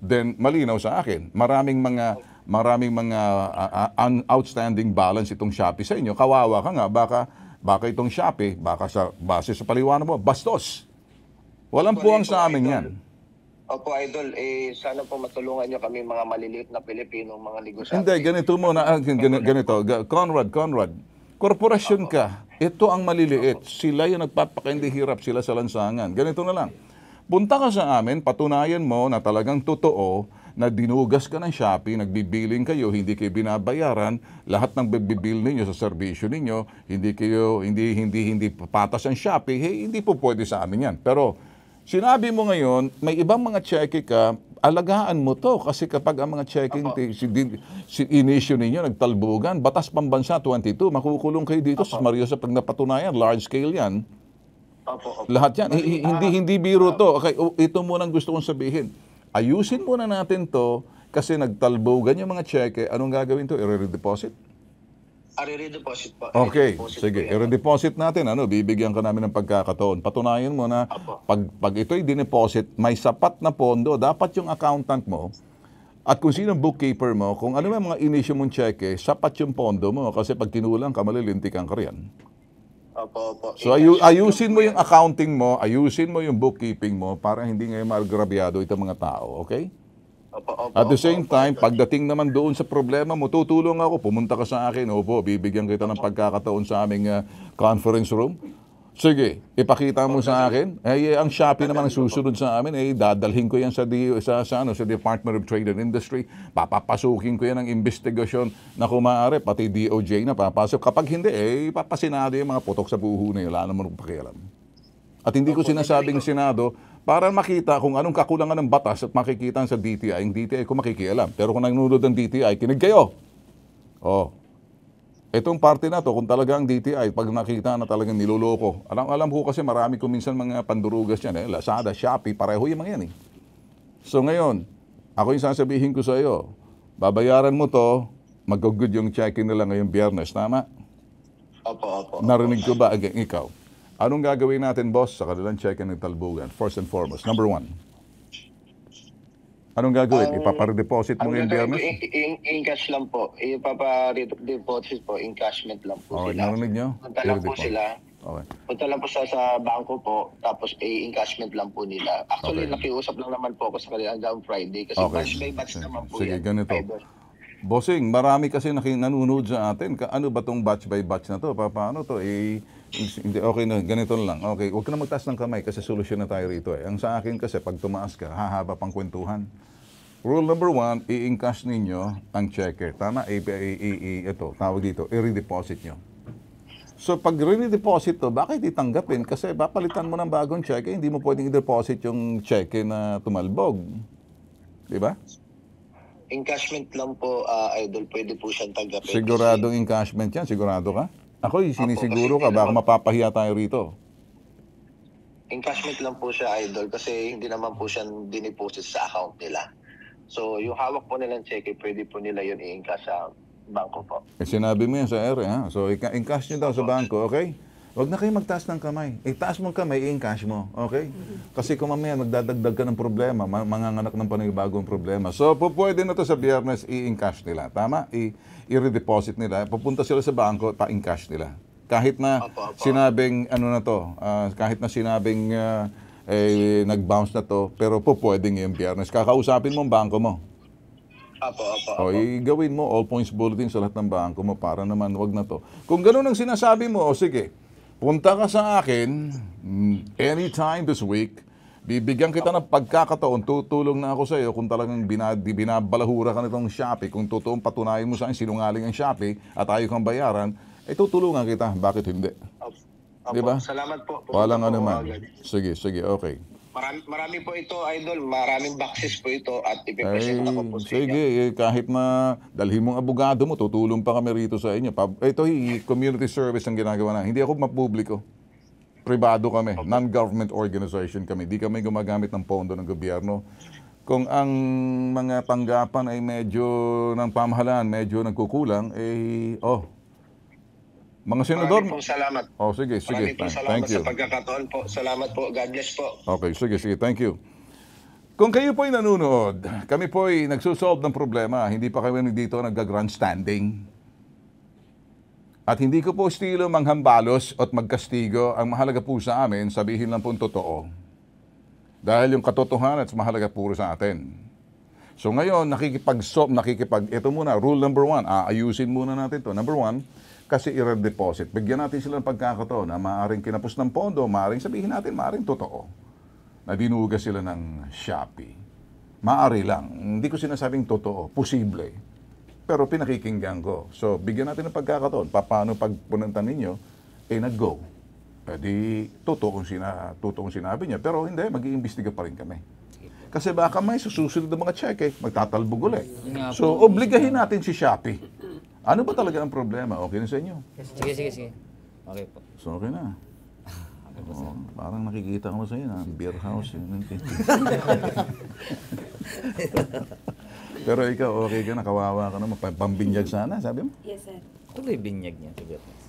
then malinaw sa akin, maraming mga maraming mga uh, uh, outstanding balance itong Shopee sa inyo. Kawawa ka nga, baka baka itong Shopee, baka sa base sa paliwanag mo, bastos. Walang puwang sa amin yan. Opo, Idol. Eh, sana po matulungan nyo kami mga maliliit na Pilipino, mga negosyante. Hindi, ganito muna. Ah, ganito, ganito. Conrad, Conrad. Korporasyon ka. Ito ang maliliit. Sila yung nagpapakaindi hirap sila sa lansangan. Ganito na lang. Punta ka sa amin, patunayan mo na talagang totoo na dinugas ka ng Shopee, nagbibiling kayo, hindi kayo binabayaran, lahat ng bibibil ninyo sa serbisyo ninyo, hindi kayo, hindi, hindi, hindi patas ang Shopee, hey, eh, hindi po pwede sa amin yan. Pero Sinabi mo ngayon, may ibang mga cheque ka, alagaan mo to kasi kapag ang mga checking Apo. si, si inisyo ninyo nagtalbugan, batas pambansa 22, makukulong kayo dito Apo. sa pag napatunayan, large scale yan. Apo, apo. Lahat yan. H- hindi, hindi biro ah. to. Okay, ito muna ang gusto kong sabihin. Ayusin muna natin to kasi nagtalbugan yung mga cheque. Anong gagawin to? I-redeposit? -re are redeposit po. Okay, Re-deposit sige. I-redeposit natin. Ano, bibigyan ka namin ng pagkakataon. Patunayan mo na pag, pag ito'y dineposit, may sapat na pondo. Dapat yung accountant mo at kung sino bookkeeper mo, kung ano yung mga inisyo mong cheque, sapat yung pondo mo. Kasi pag kinulang ka, malilintikan ka riyan. Opo, opo. So ayu ayusin mo yung accounting mo, ayusin mo yung bookkeeping mo para hindi ngayon magrabyado itong mga tao, okay? Opo, opo, At the same opo, time, opo, pagdating naman doon sa problema mo, tutulong ako, pumunta ka sa akin, opo, bibigyan kita ng pagkakataon sa aming uh, conference room. Sige, ipakita mo sa akin. Eh, eh, ang Shopee naman ang susunod sa amin, eh, dadalhin ko yan sa, di, sa, sa, ano, sa Department of Trade and Industry. Papapasukin ko yan ng investigasyon na kumaari, pati DOJ na papasok. Kapag hindi, eh, papasinado yung mga putok sa buho na yun. Wala naman pakialam. At hindi ko sinasabing Senado, para makita kung anong kakulangan ng batas at makikita sa DTI. Yung DTI ko makikialam. Pero kung nanonood ng DTI, kinig kayo. Oh. Itong parte na to, kung talaga ang DTI, pag nakita na talagang niloloko. Alam, alam ko kasi marami ko minsan mga pandurugas yan. Eh. Lazada, Shopee, pareho yung mga yan eh. So ngayon, ako yung sasabihin ko sa iyo, babayaran mo to, mag-good yung check-in nila ngayong biyernes, tama? Opo, opo. opo. Narinig ko ba again ikaw? Anong gagawin natin, boss, sa kanilang check-in ng Talbugan? First and foremost, number one. Anong gagawin? Um, Ipapare-deposit mo yung biyernes? In, in, in cash lang po. Ipapare-deposit po. In cashment lang po okay, sila. narinig nyo? Punta lang po sila. Okay. Punta lang po sa, sa bangko po. Tapos eh, encashment lang po nila. Actually, okay. nakiusap lang naman po ako sa kanila hanggang Friday. Kasi okay. batch by batch okay. naman po Sige, yan. ganito. Bossing, marami kasi nanunood sa atin. Ano ba tong batch by batch na to? Paano to? Eh, hindi, okay na, ganito lang. Okay, huwag ka na magtaas ng kamay kasi solusyon na tayo rito eh. Ang sa akin kasi, pag tumaas ka, hahaba pang kwentuhan. Rule number one, i-encash ninyo ang checker. Tama, i, i, i, i ito, tawag dito, i-redeposit nyo. So pag re-deposit to, bakit itanggapin? Kasi papalitan mo ng bagong check, eh, hindi mo pwedeng i-deposit yung check eh, na tumalbog. Di ba? Encashment lang po, uh, idol. Pwede po siyang tanggapin. Siguradong encashment yan? Sigurado ka? Ako, sinisiguro ka, baka mapapahiya tayo rito. Encashment lang po siya, idol, kasi hindi naman po siya diniposit sa account nila. So, yung hawak po nilang check, pwede po nila yun i-encash sa banko po. Eh, sinabi mo yan sa ere, ha? So, i-encash nyo daw sa banko, okay? Huwag na kayo magtaas ng kamay. Itaas mo ang kamay, i-encash mo. Okay? Mm-hmm. Kasi kung mamaya magdadagdag ka ng problema, manganganak ng panibagong problema. So, po pwede na to sa biyernes, i-encash nila. Tama? I- i-redeposit nila, pupunta sila sa bangko, pa incash nila. Kahit na opo, opo. sinabing, ano na to, uh, kahit na sinabing uh, eh, nag-bounce na to, pero po pwedeng yung biyernes. Kakausapin mo ang bangko mo. Apo, apo, apo. O, gawin mo all points bulletin sa lahat ng bangko mo para naman wag na to. Kung ganun ang sinasabi mo, o sige, punta ka sa akin mm, anytime this week, Bibigyan kita ng pagkakataon, tutulong na ako sa iyo kung talagang binad, binabalahura ka nitong Shopee, kung totoong patunayan mo sa akin sinungaling ang Shopee at ayaw kang bayaran, eh tutulungan kita. Bakit hindi? Opo, diba? Salamat po. po Walang ano man. Sige, sige, okay. Marami, marami po ito, Idol. Maraming boxes po ito at ipipresent ako po sa Sige, eh, kahit na dalhin mong abogado mo, tutulong pa kami rito sa inyo. Ito, eh, community service ang ginagawa na. Hindi ako mapubliko. Pribado kami, okay. non-government organization kami. Di kami gumagamit ng pondo ng gobyerno. Kung ang mga tanggapan ay medyo ng pamahalaan, medyo nagkukulang, eh, oh, mga senador. Maraming salamat. Oh, sige, sige. Maraming pong salamat Thank you. sa pagkakataon po. Salamat po. God bless po. Okay, sige, sige. Thank you. Kung kayo po'y nanonood, kami po'y nagsusolve ng problema. Hindi pa kami dito nag-grandstanding. At hindi ko po estilo manghambalos at magkastigo. Ang mahalaga po sa amin, sabihin lang po totoo. Dahil yung katotohanan at mahalaga po sa atin. So ngayon, nakikipagsop, nakikipag, ito muna, rule number one, aayusin muna natin to. Number one, kasi i deposit. Bigyan natin sila ng pagkakataon na maaaring kinapos ng pondo, maaaring sabihin natin, maaaring totoo. Na dinuga sila ng Shopee. Maari lang. Hindi ko sinasabing totoo. Posible. Pero pinakikinggan ko. So, bigyan natin ng pagkakataon. Paano pag pununtan ninyo, eh nag-go. E di, totoo kung, sina, totoo kung sinabi niya. Pero hindi, mag-iimbestiga pa rin kami. Kasi baka may susunod ng mga check eh, magtatalbog ulit. So, obligahin natin si Shopee. Ano ba talaga ang problema? Okay na sa inyo? Sige, sige, sige. Okay po. So, okay na. Oo, oh, parang nakikita ko sa inyo na ah, beer house. Yun. Pero ikaw, okay ka na, kawawa ka na, magpambinyag sana, sabi mo? Yes, sir. Tuloy binyag niya sa Biyernes.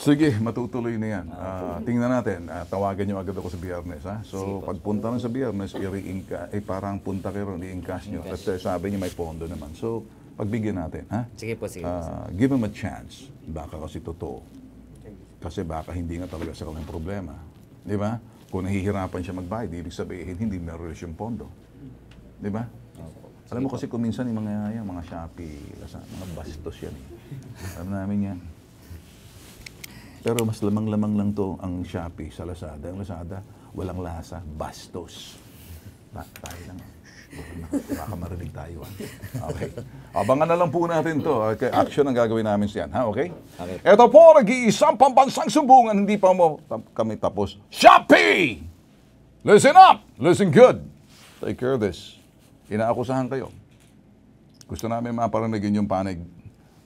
Sige, matutuloy na yan. Uh, tingnan natin. Uh, tawagan niyo agad ako sa Biyernes. Ha? So, Sige, pagpunta na sa Biyernes, i-re-inca- eh, parang punta kayo ron, i-encash niyo. At uh, sabi niyo may pondo naman. So, pagbigyan natin. Ha? Sige po, sige po. give him a chance. Baka kasi totoo. Kasi baka hindi nga talaga sa kanyang problema. Di ba? Kung nahihirapan siya magbayad, ibig sabihin hindi meron siyang pondo. Di ba? Alam mo kasi kung minsan yung mga, yung mga Shopee, mga bastos yan eh. Alam namin yan. Pero mas lamang-lamang lang to ang Shopee sa Lazada. Ang Lazada, walang lasa, bastos. Ba tayo lang. Baka marinig tayo. Ha? Ah. Okay. Abangan na lang po natin to. Okay. Action ang gagawin namin siyan. Ha? Okay? okay. Ito po, nag-iisang pambansang sumbungan. Hindi pa mo kami tapos. Shopee! Listen up! Listen good. Take care of this. Inaakusahan kayo. Gusto namin maparinigin yung panig.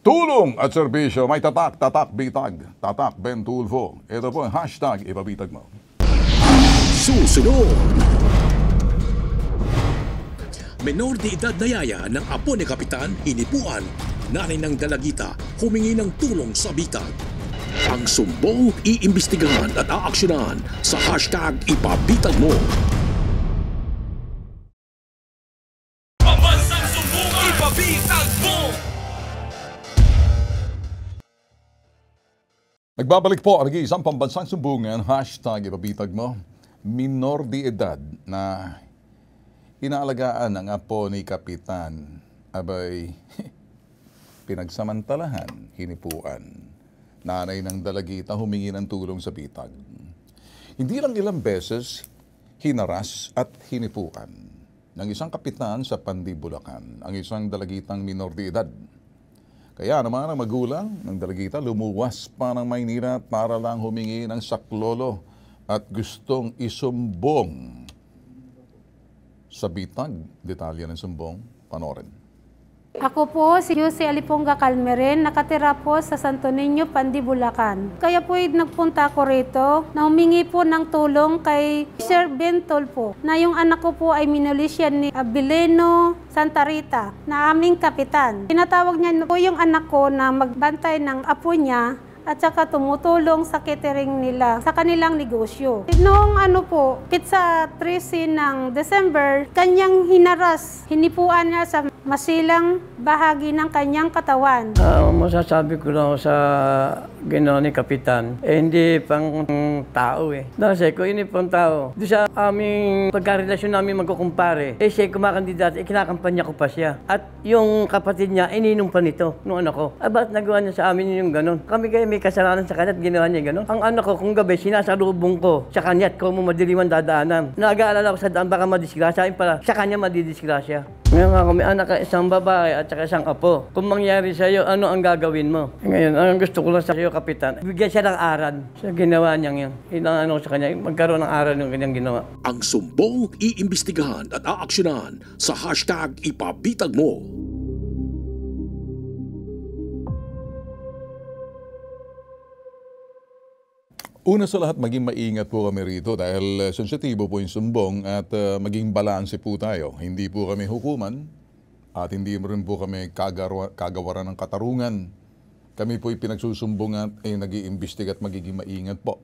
Tulong at serbisyo. May tatak, tatak, bitag. Tatak, Ben Ito po, hashtag ipabitag mo. Susunod! Menor de edad na yaya ng apo ni Kapitan inipuan. nanay ng dalagita, humingi ng tulong sa bitag. Ang sumbong iimbestigahan at aaksyonan sa hashtag ipabitag mo. Nagbabalik po ang isang iisang pambansang sumbungan, hashtag ipabitag mo, minor di edad na inaalagaan ng apo ni Kapitan abay pinagsamantalahan, hinipuan. Nanay ng dalagita humingi ng tulong sa bitag. Hindi lang ilang beses hinaras at hinipuan ng isang kapitan sa Pandibulacan, ang isang dalagitang minor de edad. Kaya naman ang magulang ng dalagita lumuwas pa ng Maynila para lang humingi ng saklolo at gustong isumbong sa bitag detalya ng sumbong panorin. Ako po si Jose Aliponga Calmeren, nakatira po sa Santo Niño, Pandi, Bulacan. Kaya po nagpunta ako rito na humingi po ng tulong kay Sir Bentol po na yung anak ko po ay minulisyan ni Abileno Santa Rita na aming kapitan. Tinatawag niya po yung anak ko na magbantay ng apo niya at saka tumutulong sa catering nila sa kanilang negosyo. Noong ano po, kitsa 13 ng December, kanyang hinaras, hinipuan niya sa masilang bahagi ng kanyang katawan. Uh, masasabi ko lang sa ginawa ni Kapitan, eh, hindi pang tao eh. Kasi ko hindi pang tao. Doon sa aming pagkarelasyon namin magkukumpare, eh siya kumakandidato, eh kinakampanya ko pa siya. At yung kapatid niya, ininom pa nito, nung anak ko. Ah, ba't nagawa niya sa amin yung ganon? Kami kaya may kasalanan sa kanya at ginawa niya ganon. Ang anak ko, kung gabi, sinasalubong ko sa kanya at kung madiliman dadaanan. Nag-aalala ko sa daan, baka madisgrasya, pala sa kanya madidisgrasya. Meron ako, may anak ka, isang babae at saka isang apo. Kung mangyari sa iyo, ano ang gagawin mo? Ngayon, ang gusto ko lang sa iyo, kapitan, bigyan siya ng aral. Sa ginawa niya Ilang ano sa kanya, magkaroon ng aral yung kanyang ginawa. Ang sumbong iimbestigahan at aaksyonan sa hashtag ipabitag mo. Una sa lahat, maging maingat po kami rito dahil eh, sensitibo po yung sumbong at uh, maging balanse po tayo. Hindi po kami hukuman at hindi rin po kami kagarwa, kagawaran ng katarungan. Kami po pinagsusumbong at eh, nag iimbestiga at magiging maingat po.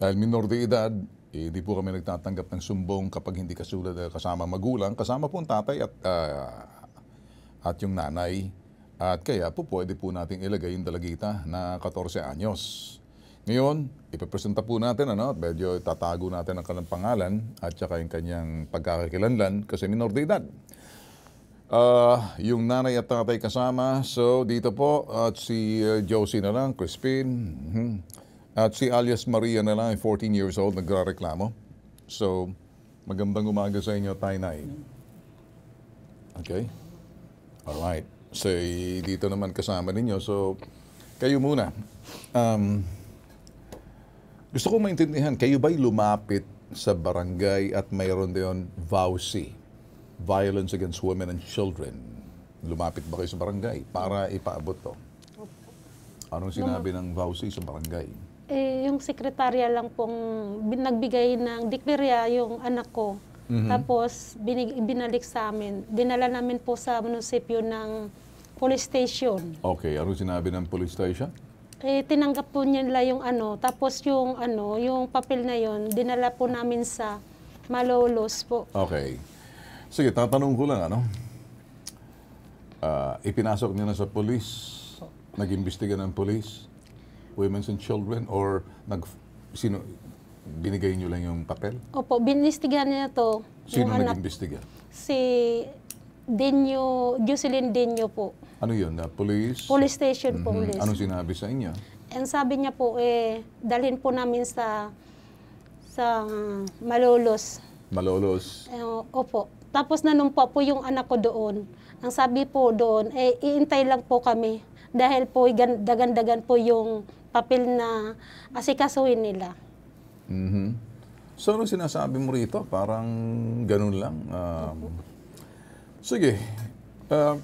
Dahil minor de edad, eh, di po kami nagtatanggap ng sumbong kapag hindi kasulad eh, kasama magulang, kasama po ang tatay at, uh, at yung nanay. At kaya po pwede po natin ilagay yung dalagita na 14 anyos. Ngayon, ipapresenta po natin, ano, at medyo tatago natin ang kanilang pangalan at saka yung kanyang pagkakakilanlan kasi minor de edad. Uh, yung nanay at tatay kasama. So, dito po, at si uh, Josie na lang, Crispin. Mm-hmm. At si alias Maria na lang, 14 years old, nagrareklamo. So, magandang umaga sa inyo, Tainay. Okay? Alright. So, dito naman kasama ninyo. So, kayo muna. Um, gusto ko maintindihan, kayo ba'y lumapit sa barangay at mayroon doon VAUSI, Violence Against Women and Children? Lumapit ba kayo sa barangay para ipaabot to? Anong sinabi ng VAUSI sa barangay? Eh, yung sekretarya lang pong nagbigay ng deklarya yung anak ko. Mm-hmm. Tapos, binig, binalik sa amin. Dinala namin po sa munisipyo ng police station. Okay, anong sinabi ng police station? eh, tinanggap po nila yung ano, tapos yung ano, yung papel na yon dinala po namin sa Malolos po. Okay. Sige, tatanong ko lang, ano? Uh, ipinasok nyo na sa polis, nag-imbestiga ng polis, Women and children, or nag, sino, binigay niyo lang yung papel? Opo, binistigahan niya to. Sino nag-imbestiga? Si Dinyo, Jocelyn Dinyo po. Ano yun? Uh, police? Police station mm-hmm. po. Mhm. Police. Anong sinabi sa inyo? And sabi niya po, eh, dalhin po namin sa sa Malolos. Malolos? Eh, opo. Tapos na nung po po yung anak ko doon. Ang sabi po doon, eh, iintay lang po kami. Dahil po, dagan-dagan po yung papel na asikasuhin nila. Mm-hmm. So, ano sinasabi mo rito? Parang ganun lang. Um, opo Sige. Uh,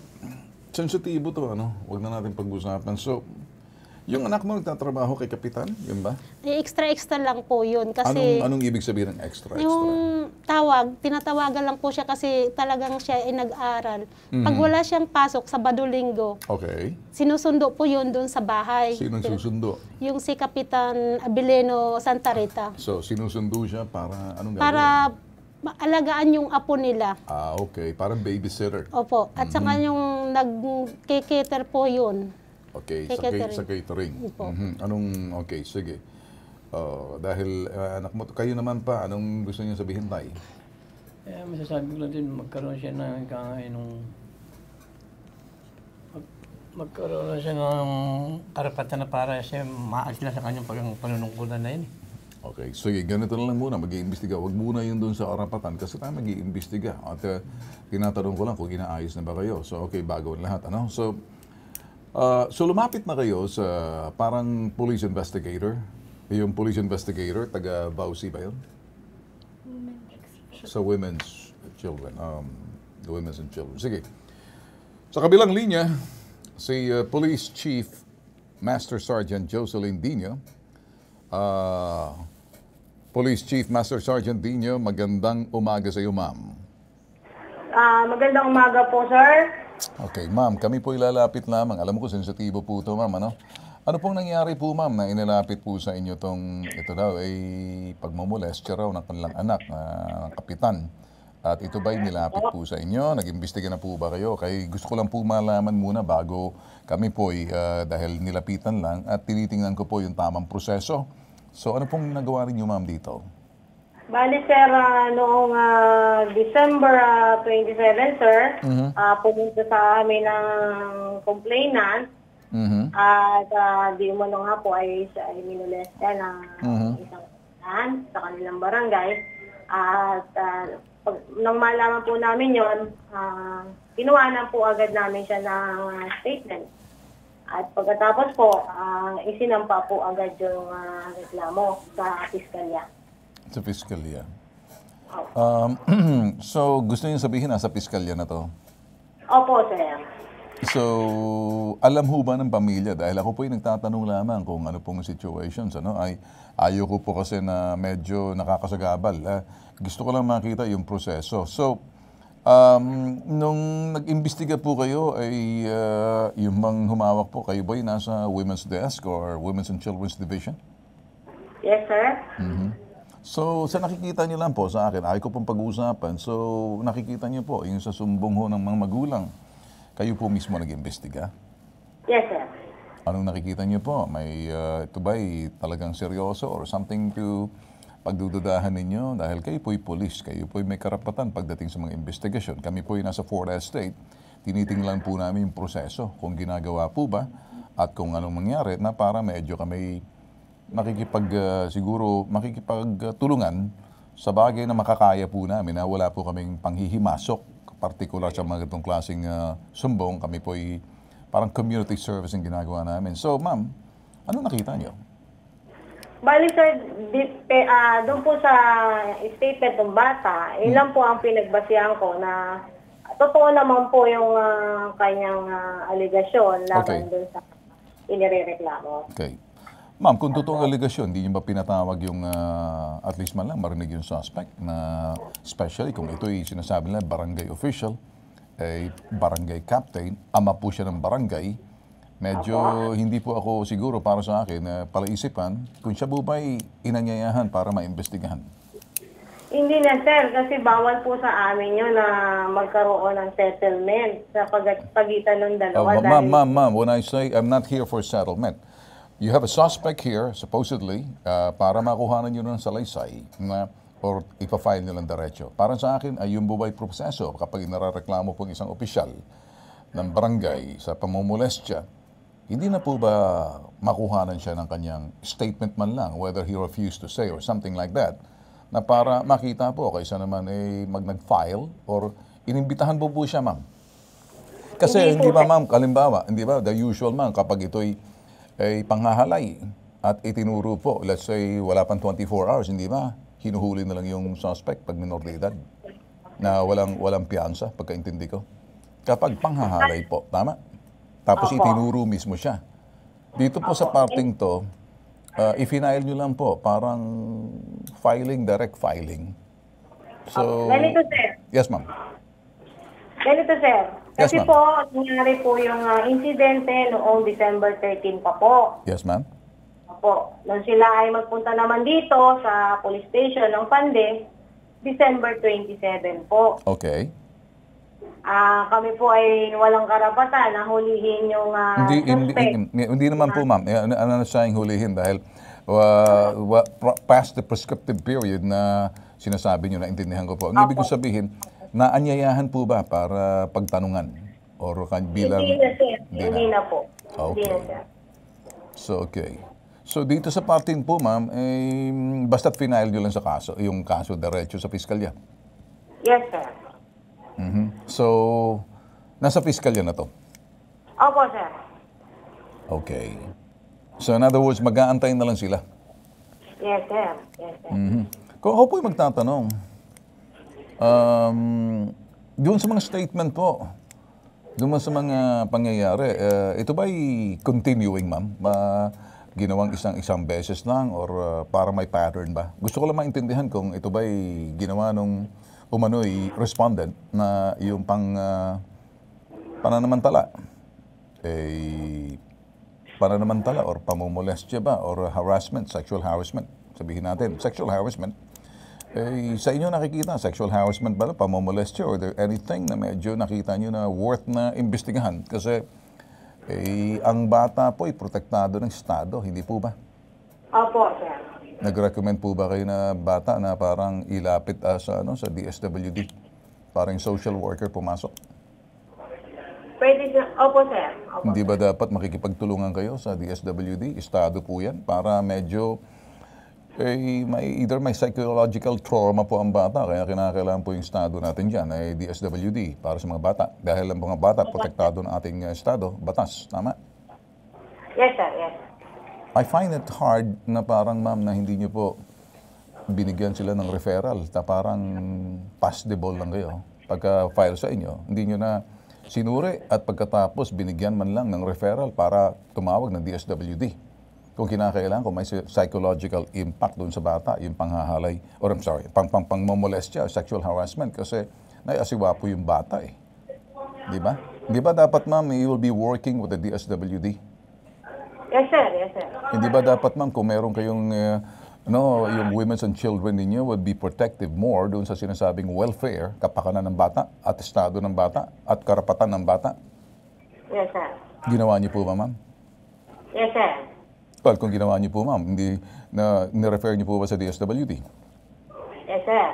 sensitibo to, ano? Huwag na natin pag-usapan. So, yung anak mo nagtatrabaho kay Kapitan, yun ba? Eh, extra-extra lang po yun. Kasi anong, anong ibig sabihin ng extra-extra? Yung tawag, tinatawagan lang po siya kasi talagang siya ay nag-aral. Mm-hmm. Pag wala siyang pasok, sa linggo okay. sinusundo po yun doon sa bahay. Sino susundo? Yung si Kapitan Abilino Santa Rita. So, sinusundo siya para anong gagawin? Para maalagaan yung apo nila. Ah, okay. Parang babysitter. Opo. At mm-hmm. saka mhm. yung nag-cater po yun. Okay, catering. sa catering. Opo. Mm-hmm. Anong, okay, sige. Uh, dahil uh, anak mo, kayo naman pa, anong gusto niyo sabihin tayo? Eh, masasabi ko lang din, magkaroon siya ng kakain ng magkaroon siya ng karapatan na para siya maal sila sa kanyang pag panunungkulan na yun. Eh. Okay, so ganito na lang muna, mag-iimbestiga. Huwag muna yun doon sa karapatan kasi tayo mag-iimbestiga. At uh, tinatanong ko lang kung inaayos na ba kayo. So okay, bago lahat. Ano? So, uh, so lumapit na kayo sa parang police investigator. Yung police investigator, taga Bausi ba yun? Women's. Sa women's children. Um, the women's and children. Sige. Sa kabilang linya, si uh, Police Chief Master Sergeant Jocelyn Dino, uh, Police Chief Master Sergeant Dino, magandang umaga sa iyo, ma'am. Uh, magandang umaga po, sir. Okay, ma'am, kami po ilalapit lamang. Alam ko, sensitibo po ito, ma'am, ano? Ano pong nangyari po, ma'am, na inilapit po sa inyo tong ito daw ay pagmamolestya raw ng kanilang anak na uh, kapitan? At ito ba'y nilapit po sa inyo? Nag-imbestiga na po ba kayo? Kaya gusto ko lang po malaman muna bago kami po, uh, dahil nilapitan lang, at tinitingnan ko po yung tamang proseso So ano pong nagawa rin ninyo ma'am dito? Bali sir, ah, noong ah, December ah, 27 sir, Mhm. ah, pumunta sa amin ang complainant Mhm. at ah, di umano nga po ay siya ay minolesta ng mm-hmm. isang kanan sa kanilang barangay. At ah, pag, nang malaman po namin yon, ah, ginawa na po agad namin siya ng ah, statement. At pagkatapos po, uh, isinampa po agad yung uh, reklamo sa piskalya. Sa piskalya. Um, so, gusto niyo sabihin sa piskalya na to? Opo, sir. So, alam ho ba ng pamilya? Dahil ako po yung nagtatanong lamang kung ano pong situations. Ano? Ay, ayoko po kasi na medyo nakakasagabal. Ha? Gusto ko lang makita yung proseso. So, Um, nung nag-imbestiga po kayo, ay uh, yung mang humawak po, kayo ba'y nasa women's desk or women's and children's division? Yes, sir. Mm-hmm. So, sa nakikita niyo lang po sa akin, ayaw ko pong pag-uusapan. So, nakikita niyo po, yung sa sumbong ho ng mga magulang, kayo po mismo nag-imbestiga? Yes, sir. Anong nakikita niyo po? May, uh, ito ba'y talagang seryoso or something to pagdududahan ninyo dahil kayo po'y police, kayo po'y may karapatan pagdating sa mga investigasyon. Kami po'y nasa Florida State, tinitinglan po namin yung proseso kung ginagawa po ba at kung anong mangyari na para medyo kami makikipag uh, siguro makikipagtulungan sa bagay na makakaya po namin na wala po kaming panghihimasok particular sa mga itong klaseng uh, sumbong kami po ay parang community service ang ginagawa namin. So ma'am, ano nakita niyo? Bali sir, di, pe, ah, doon po sa statement ng bata, ilan lang po ang pinagbasihan ko na totoo naman po yung ah, kanyang ah, aligasyon laban Okay. doon sa inirereklamo. Okay. Ma'am, kung totoo ang aligasyon, hindi niyo ba pinatawag yung, ah, at least man lang, marinig yung suspect na, especially kung ito ay sinasabi nila, barangay official, eh, barangay captain, ama po siya ng barangay, Medyo Apo. hindi po ako siguro para sa akin na uh, palaisipan kung siya po ba'y inanyayahan para maimbestigahan. Hindi na sir, kasi bawal po sa amin yun na magkaroon ng settlement sa pag pagitan ng dalawa. Oh, ma'am, ma'am, ma'am, when I say I'm not here for settlement, you have a suspect here, supposedly, uh, para makuhanan nyo ng salaysay na or ipafile nyo lang derecho. Para sa akin ay yung buhay proseso kapag inarareklamo ng isang opisyal ng barangay sa pamumulestya hindi na po ba makuhanan siya ng kanyang statement man lang, whether he refused to say or something like that, na para makita po kaysa naman ay eh, magnag-file or inimbitahan po po siya, ma'am? Kasi hindi, hindi ba, eh. ma'am, kalimbawa, hindi ba, the usual, ma'am, kapag ito'y ay eh, panghahalay at itinuro po, let's say, wala pang 24 hours, hindi ba? Hinuhuli na lang yung suspect pag minor de edad na walang, walang piyansa, pagkaintindi ko. Kapag panghahalay po, tama? Tapos Opo. itinuro mismo siya. Dito po Opo. sa parting to, uh, i-file nyo lang po, parang filing, direct filing. So, ah, Ganito, sir. Yes, ma'am. Ganito, sir. Yes, Kasi po, nangyari po yung uh, insidente noong December 13 pa po. Yes, ma'am. Apo. Nung sila ay magpunta naman dito sa police station ng Pande, December 27 po. Okay ah kami po ay walang karapatan na hulihin yung ah, Hindi, hindi, hindi, hindi naman po, ma'am. Eh, Ano, na siya yung hulihin dahil uh, past the prescriptive period na sinasabi niyo, na intindihan ko po. Ang ibig ko sabihin, naanyayahan po ba para pagtanungan? Or kan bilang... Hindi na sir. Hindi, na. po. Ah, hindi na Okay. sir. So, okay. So, dito sa patin po, ma'am, eh, basta final niyo lang sa kaso, yung kaso diretso sa piskalya. Yes sir. Mm-hmm. So, nasa fiscal yan na to? Opo, sir. Okay. So, in other words, mag-aantay na lang sila? Yes, sir. Yes, sir. Mm-hmm. Kung ako po'y magtatanong, um, doon sa mga statement po, doon sa mga pangyayari, uh, ito ba'y continuing, ma'am? Uh, ginawang isang-isang beses lang or uh, para may pattern ba? Gusto ko lang maintindihan kung ito ba'y ginawa nung umano'y respondent na yung pang uh, pananamantala eh pananamantala or pamumolestya ba or harassment, sexual harassment. Sabihin natin, sexual harassment. Eh, sa inyo nakikita, sexual harassment ba, pamumolestya or there anything na medyo nakita nyo na worth na imbestigahan? Kasi eh, ang bata po ay protektado ng Estado, hindi po ba? Opo, sir. Nag-recommend po ba kayo na bata na parang ilapit uh, sa, ano, sa DSWD? Parang social worker pumasok? Pwede siya. Opo, sir. Opo, Hindi ba dapat makikipagtulungan kayo sa DSWD? Estado po yan para medyo eh, may, either may psychological trauma po ang bata, kaya kinakailangan po yung estado natin dyan, ay eh, DSWD, para sa mga bata. Dahil ang mga bata, protektado ng ating ah, estado, batas. Tama? Yes, sir. Yes. I find it hard na parang ma'am na hindi niyo po binigyan sila ng referral Ta parang pass the ball lang kayo pagka file sa inyo. Hindi niyo na sinuri at pagkatapos binigyan man lang ng referral para tumawag ng DSWD. Kung kinakailangan, kung may psychological impact doon sa bata, yung panghahalay, or I'm sorry, pang pang pang siya, sexual harassment, kasi naiasiwa po yung bata eh. Di ba? Di ba dapat ma'am, you will be working with the DSWD? Yes, sir. Yes, sir. Hindi ba dapat, ma'am, kung meron kayong... Uh, eh, no, yung women and children ninyo would be protective more doon sa sinasabing welfare, kapakanan ng bata, atestado ng bata, at karapatan ng bata? Yes, sir. Ginawa niyo po ba, ma'am? Yes, sir. Well, kung ginawa niyo po, ma'am, hindi na ni-refer niyo po ba sa DSWD? Yes, sir.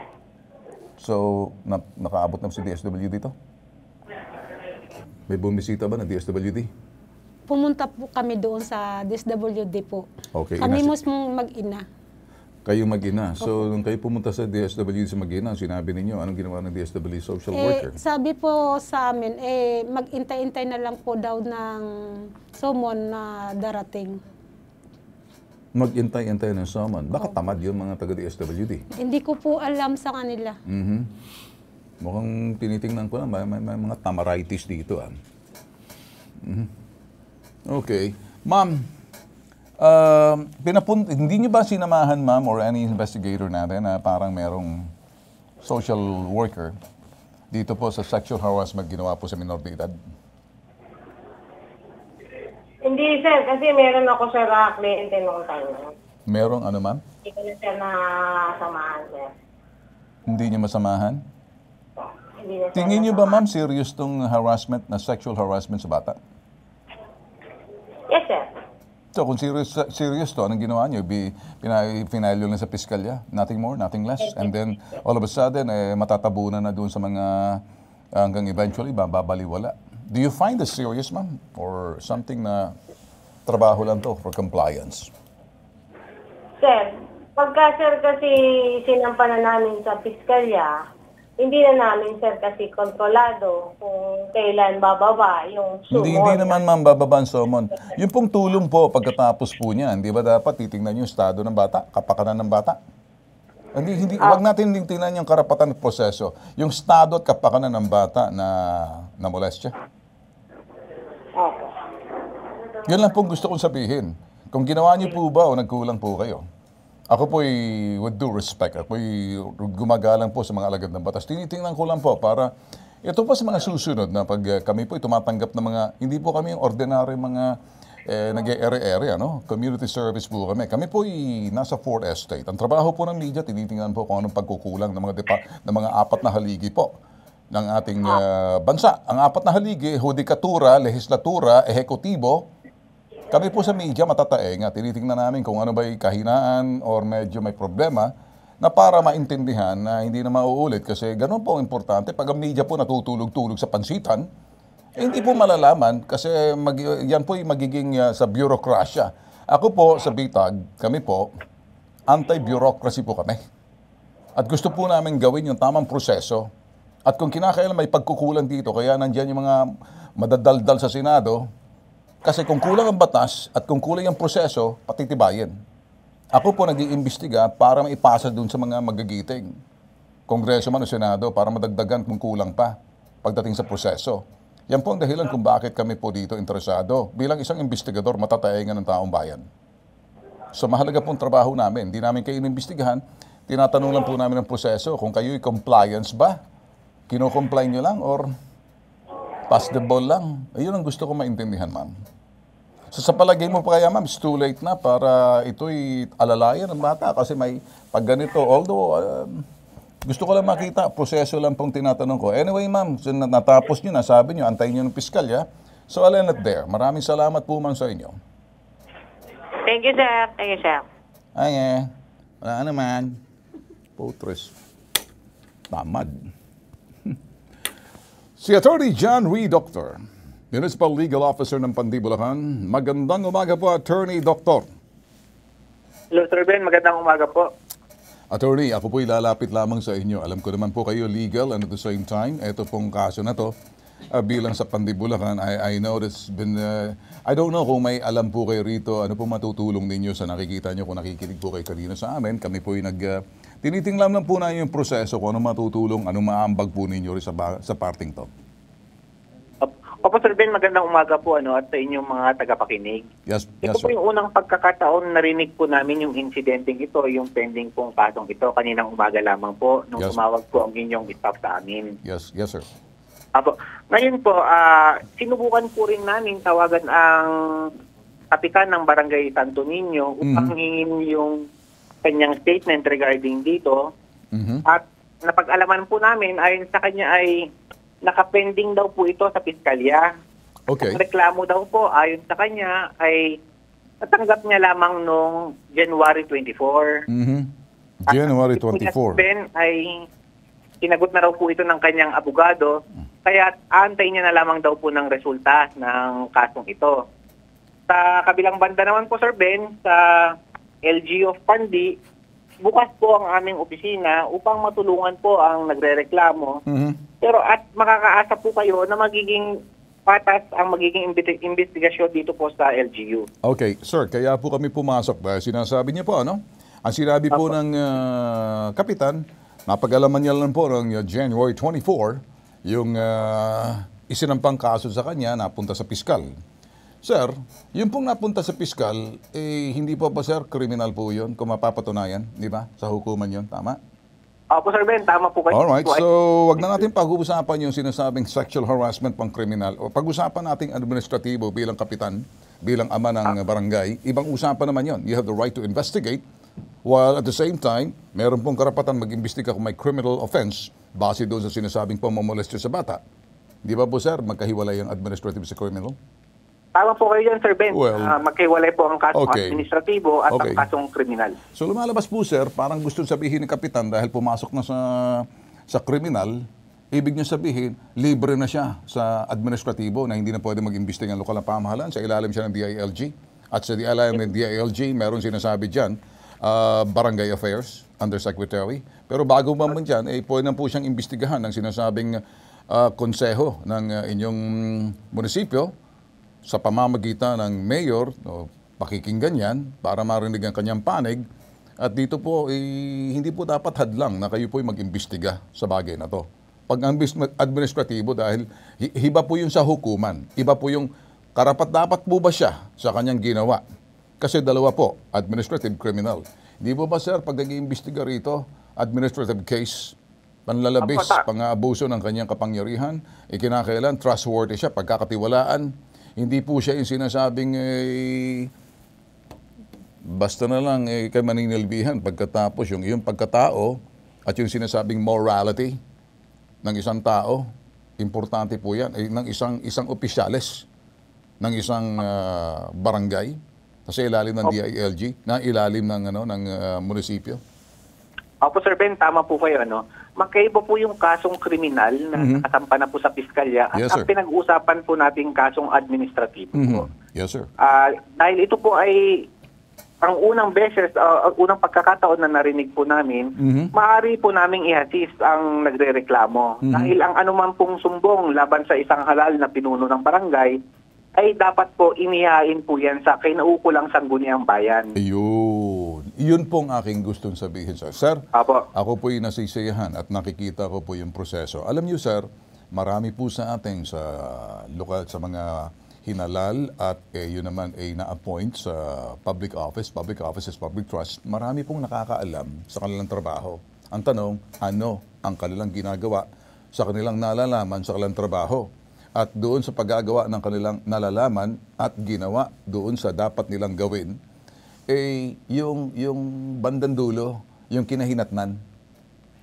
So, na, nakaabot na si DSWD dito? May bumisita ba na DSWD? pumunta po kami doon sa DSWD po. Okay. Kami mismo mag-ina. Kayo mag-ina. So, nung kayo pumunta sa DSWD sa mag-ina, sinabi ninyo, anong ginawa ng DSWD social eh, worker? Sabi po sa amin, eh, mag-intay-intay na lang po daw ng summon na darating. Mag-intay-intay ng summon? Baka oh. tamad yung mga taga-DSWD. Hindi ko po alam sa kanila. Mm-hmm. Mukhang tinitingnan ko lang, may, may, may mga tamaritis dito ah. Mm-hmm. Okay. Ma'am, uh, pinapun- hindi niyo ba sinamahan, ma'am, or any investigator natin na parang merong social worker dito po sa sexual harassment ginawa po sa minor de edad? Hindi, sir. Kasi meron ako sir na kliyente noong time. Merong ano, ma'am? Hindi na sir nasamahan, sir. Hindi niyo masamahan? Hindi na sir. Tingin niyo ba, ma'am, serious tong harassment na sexual harassment sa bata? Yes, sir. So kung serious, serious to, anong ginawa niyo? Bi, pinay, pinaylo sa piskalya? Nothing more, nothing less. And then, all of a sudden, eh, matatabunan na doon sa mga hanggang eventually, babaliwala. Do you find this serious, ma'am? Or something na trabaho lang to for compliance? Sir, pagka sir kasi sinampa namin sa piskalya, hindi na namin sir kasi kontrolado kung kailan bababa yung summon. Hindi, hindi naman ma'am bababa ang summon. Yung pong tulong po pagkatapos po niyan, di ba dapat titingnan yung estado ng bata, kapakanan ng bata? Hindi, hindi, ah. wag natin tingnan yung karapatan ng proseso. Yung estado at kapakanan ng bata na, na molestya. Okay. Yan lang pong gusto kong sabihin. Kung ginawa niyo po ba o nagkulang po kayo? Ako po ay, with due respect, ako ay gumagalang po sa mga alagad ng batas. Tinitingnan ko lang po para ito po sa mga susunod na pag eh, kami po ay tumatanggap ng mga, hindi po kami yung ordinary mga eh, nag ere ere ano? Community service po kami. Kami po ay nasa 4 estate. Ang trabaho po ng media, tinitingnan po kung anong pagkukulang ng mga, depa, ng mga apat na haligi po ng ating uh, bansa. Ang apat na haligi, hudikatura, legislatura, ehekutibo, kami po sa media matataeng at tinitingnan namin kung ano ba kahinaan or medyo may problema na para maintindihan na hindi na mauulit kasi ganun po ang importante. Pag ang media po natutulog-tulog sa pansitan, eh, hindi po malalaman kasi mag, yan po ay magiging uh, sa bureaucracia. Ako po sa BITAG, kami po, anti-bureaucracy po kami. At gusto po namin gawin yung tamang proseso. At kung kinakailan may pagkukulang dito, kaya nandiyan yung mga madadaldal sa Senado, kasi kung kulang ang batas at kung kulang ang proseso, patitibayin. Ako po nag-iimbestiga para maipasa dun sa mga magagiting. Kongreso man o Senado para madagdagan kung kulang pa pagdating sa proseso. Yan po ang dahilan kung bakit kami po dito interesado bilang isang investigador matataingan ng taong bayan. So mahalaga po ang trabaho namin. Hindi namin kayo inimbestigahan. Tinatanong lang po namin ang proseso kung kayo'y compliance ba? Kino-comply nyo lang or Pass the ball lang. Ayun ang gusto ko maintindihan, ma'am. So sa palagay mo pa kaya, ma'am, it's too late na para ito'y alalayan ng bata kasi may pag ganito. Although, um, gusto ko lang makita, proseso lang pong tinatanong ko. Anyway, ma'am, so natapos nyo na, sabi nyo, antayin nyo ng piskal, ya? So, I'll end it there. Maraming salamat po, ma'am, sa inyo. Thank you, sir. Thank you, sir. Ay, eh. Wala naman. Putres. Tamad. Si Attorney John Reed Doctor, Municipal Legal Officer ng Pandibulacan, magandang umaga po Attorney Doctor. Hello Sir Ben, magandang umaga po. Attorney, ako po ilalapit lamang sa inyo. Alam ko naman po kayo legal and at the same time, ito pong kaso na to, uh, bilang sa Pandibulacan, I, I know that's been, uh, I don't know kung may alam po kayo rito, ano po matutulong ninyo sa nakikita nyo, kung nakikinig po kayo kanina sa amin, kami po po'y nag... Uh, Tinitinglam lang po na yung proseso kung ano matutulong, ano maambag po ninyo sa, sa parting to. Opo, Sir Ben, magandang umaga po ano, at sa inyong mga tagapakinig. Yes, yes, ito po yung unang pagkakataon narinig po namin yung incidenting ito, yung pending pong kasong ito kaninang umaga lamang po nung yes. tumawag po ang inyong staff sa amin. Yes, yes sir. Apo, ngayon po, uh, sinubukan po rin namin tawagan ang kapitan ng Barangay Santo Niño mm-hmm. upang mm-hmm. hingin yung kanyang statement regarding dito. Mm-hmm. At napag-alaman po namin, ayon sa kanya ay nakapending daw po ito sa piskalya. Okay. At reklamo daw po, ayon sa kanya, ay natanggap niya lamang noong January 24. Mm-hmm. January 24. At Ben ay sinagot na raw po ito ng kanyang abogado, kaya antay niya na lamang daw po ng resulta ng kasong ito. Sa kabilang banda naman po, Sir Ben, sa LG of Pandi, bukas po ang aming opisina upang matulungan po ang nagrereklamo. Mm-hmm. Pero at makakaasa po kayo na magiging patas ang magiging investigasyon dito po sa LGU. Okay, sir, kaya po kami pumasok dahil sinasabi niyo po ano? Ang sinabi Apo. po ng uh, kapitan, napag-alaman niya lang po ng ah, January 24 yung uh, isinampang kaso sa kanya napunta sa piskal. Sir, yung pong napunta sa piskal, eh, hindi pa ba sir, criminal po yun kung mapapatunayan, di ba? Sa hukuman yun, tama? Opo, Sir Ben, tama po kayo. Alright, so wag na natin pag-uusapan yung sinasabing sexual harassment pang criminal. O pag-usapan nating administratibo bilang kapitan, bilang ama ng ah. barangay, ibang usapan naman yon. You have the right to investigate while at the same time, meron pong karapatan mag-imbestiga kung may criminal offense base doon sa sinasabing pamamolestyo sa bata. Di ba po sir, magkahiwalay ang administrative sa criminal? Tama po kayo dyan, Sir Ben. Well, uh, ah, magkaiwalay po ang kasong okay. administratibo at okay. ang kasong kriminal. So lumalabas po, Sir, parang gusto sabihin ni Kapitan dahil pumasok na sa sa kriminal, ibig niya sabihin, libre na siya sa administratibo na hindi na pwede mag-imbestigan lokal na pamahalaan. Sa ilalim siya ng DILG. At sa ilalim ng DILG, meron sinasabi dyan, uh, Barangay Affairs, Undersecretary. Pero bago man man dyan, eh, pwede na po siyang imbestigahan ng sinasabing uh, konseho ng uh, inyong munisipyo sa pamamagitan ng mayor, o pakikinggan yan para marinig ang kanyang panig. At dito po, eh, hindi po dapat hadlang na kayo po mag-imbestiga sa bagay na to. Pag administratibo dahil iba po yung sa hukuman, iba po yung karapat-dapat po ba siya sa kanyang ginawa? Kasi dalawa po, administrative criminal. Hindi po ba sir, pag nag-iimbestiga rito, administrative case, panlalabis, pang-aabuso ng kanyang kapangyarihan, ikinakailan, trustworthy siya, pagkakatiwalaan, hindi po siya yung sinasabing eh, basta na lang eh, kay maninilbihan pagkatapos yung iyong pagkatao at yung sinasabing morality ng isang tao, importante po yan, eh, ng isang, isang opisyales ng isang uh, barangay, kasi ilalim ng DILG, na ilalim ng, ano, ng uh, munisipyo. Opo, Sir Ben, tama po kayo. Ano? Magkaiba po yung kasong kriminal na mm-hmm. nakasampa na po sa piskalya at yes, ang pinag-uusapan po nating kasong administratibo. mm-hmm. Yes, sir. Uh, dahil ito po ay ang unang beses, uh, ang unang pagkakataon na narinig po namin, mm-hmm. maaari po naming i-assist ang nagrereklamo. Mm-hmm. Dahil ang anuman pong sumbong laban sa isang halal na pinuno ng barangay, ay dapat po inihain po yan sa kinaukulang sangguniang bayan. Ayun. Yun pong aking gustong sabihin, sir. Sir, Apo. ako po yung nasisiyahan at nakikita ko po yung proseso. Alam niyo, sir, marami po sa atin sa lokal, sa mga hinalal at eh, yun naman ay eh, na-appoint sa public office, public offices, public trust, marami pong nakakaalam sa kanilang trabaho. Ang tanong, ano ang kanilang ginagawa sa kanilang nalalaman sa kanilang trabaho? At doon sa paggagawa ng kanilang nalalaman at ginawa doon sa dapat nilang gawin, eh, yung, yung bandang dulo, yung kinahinatnan.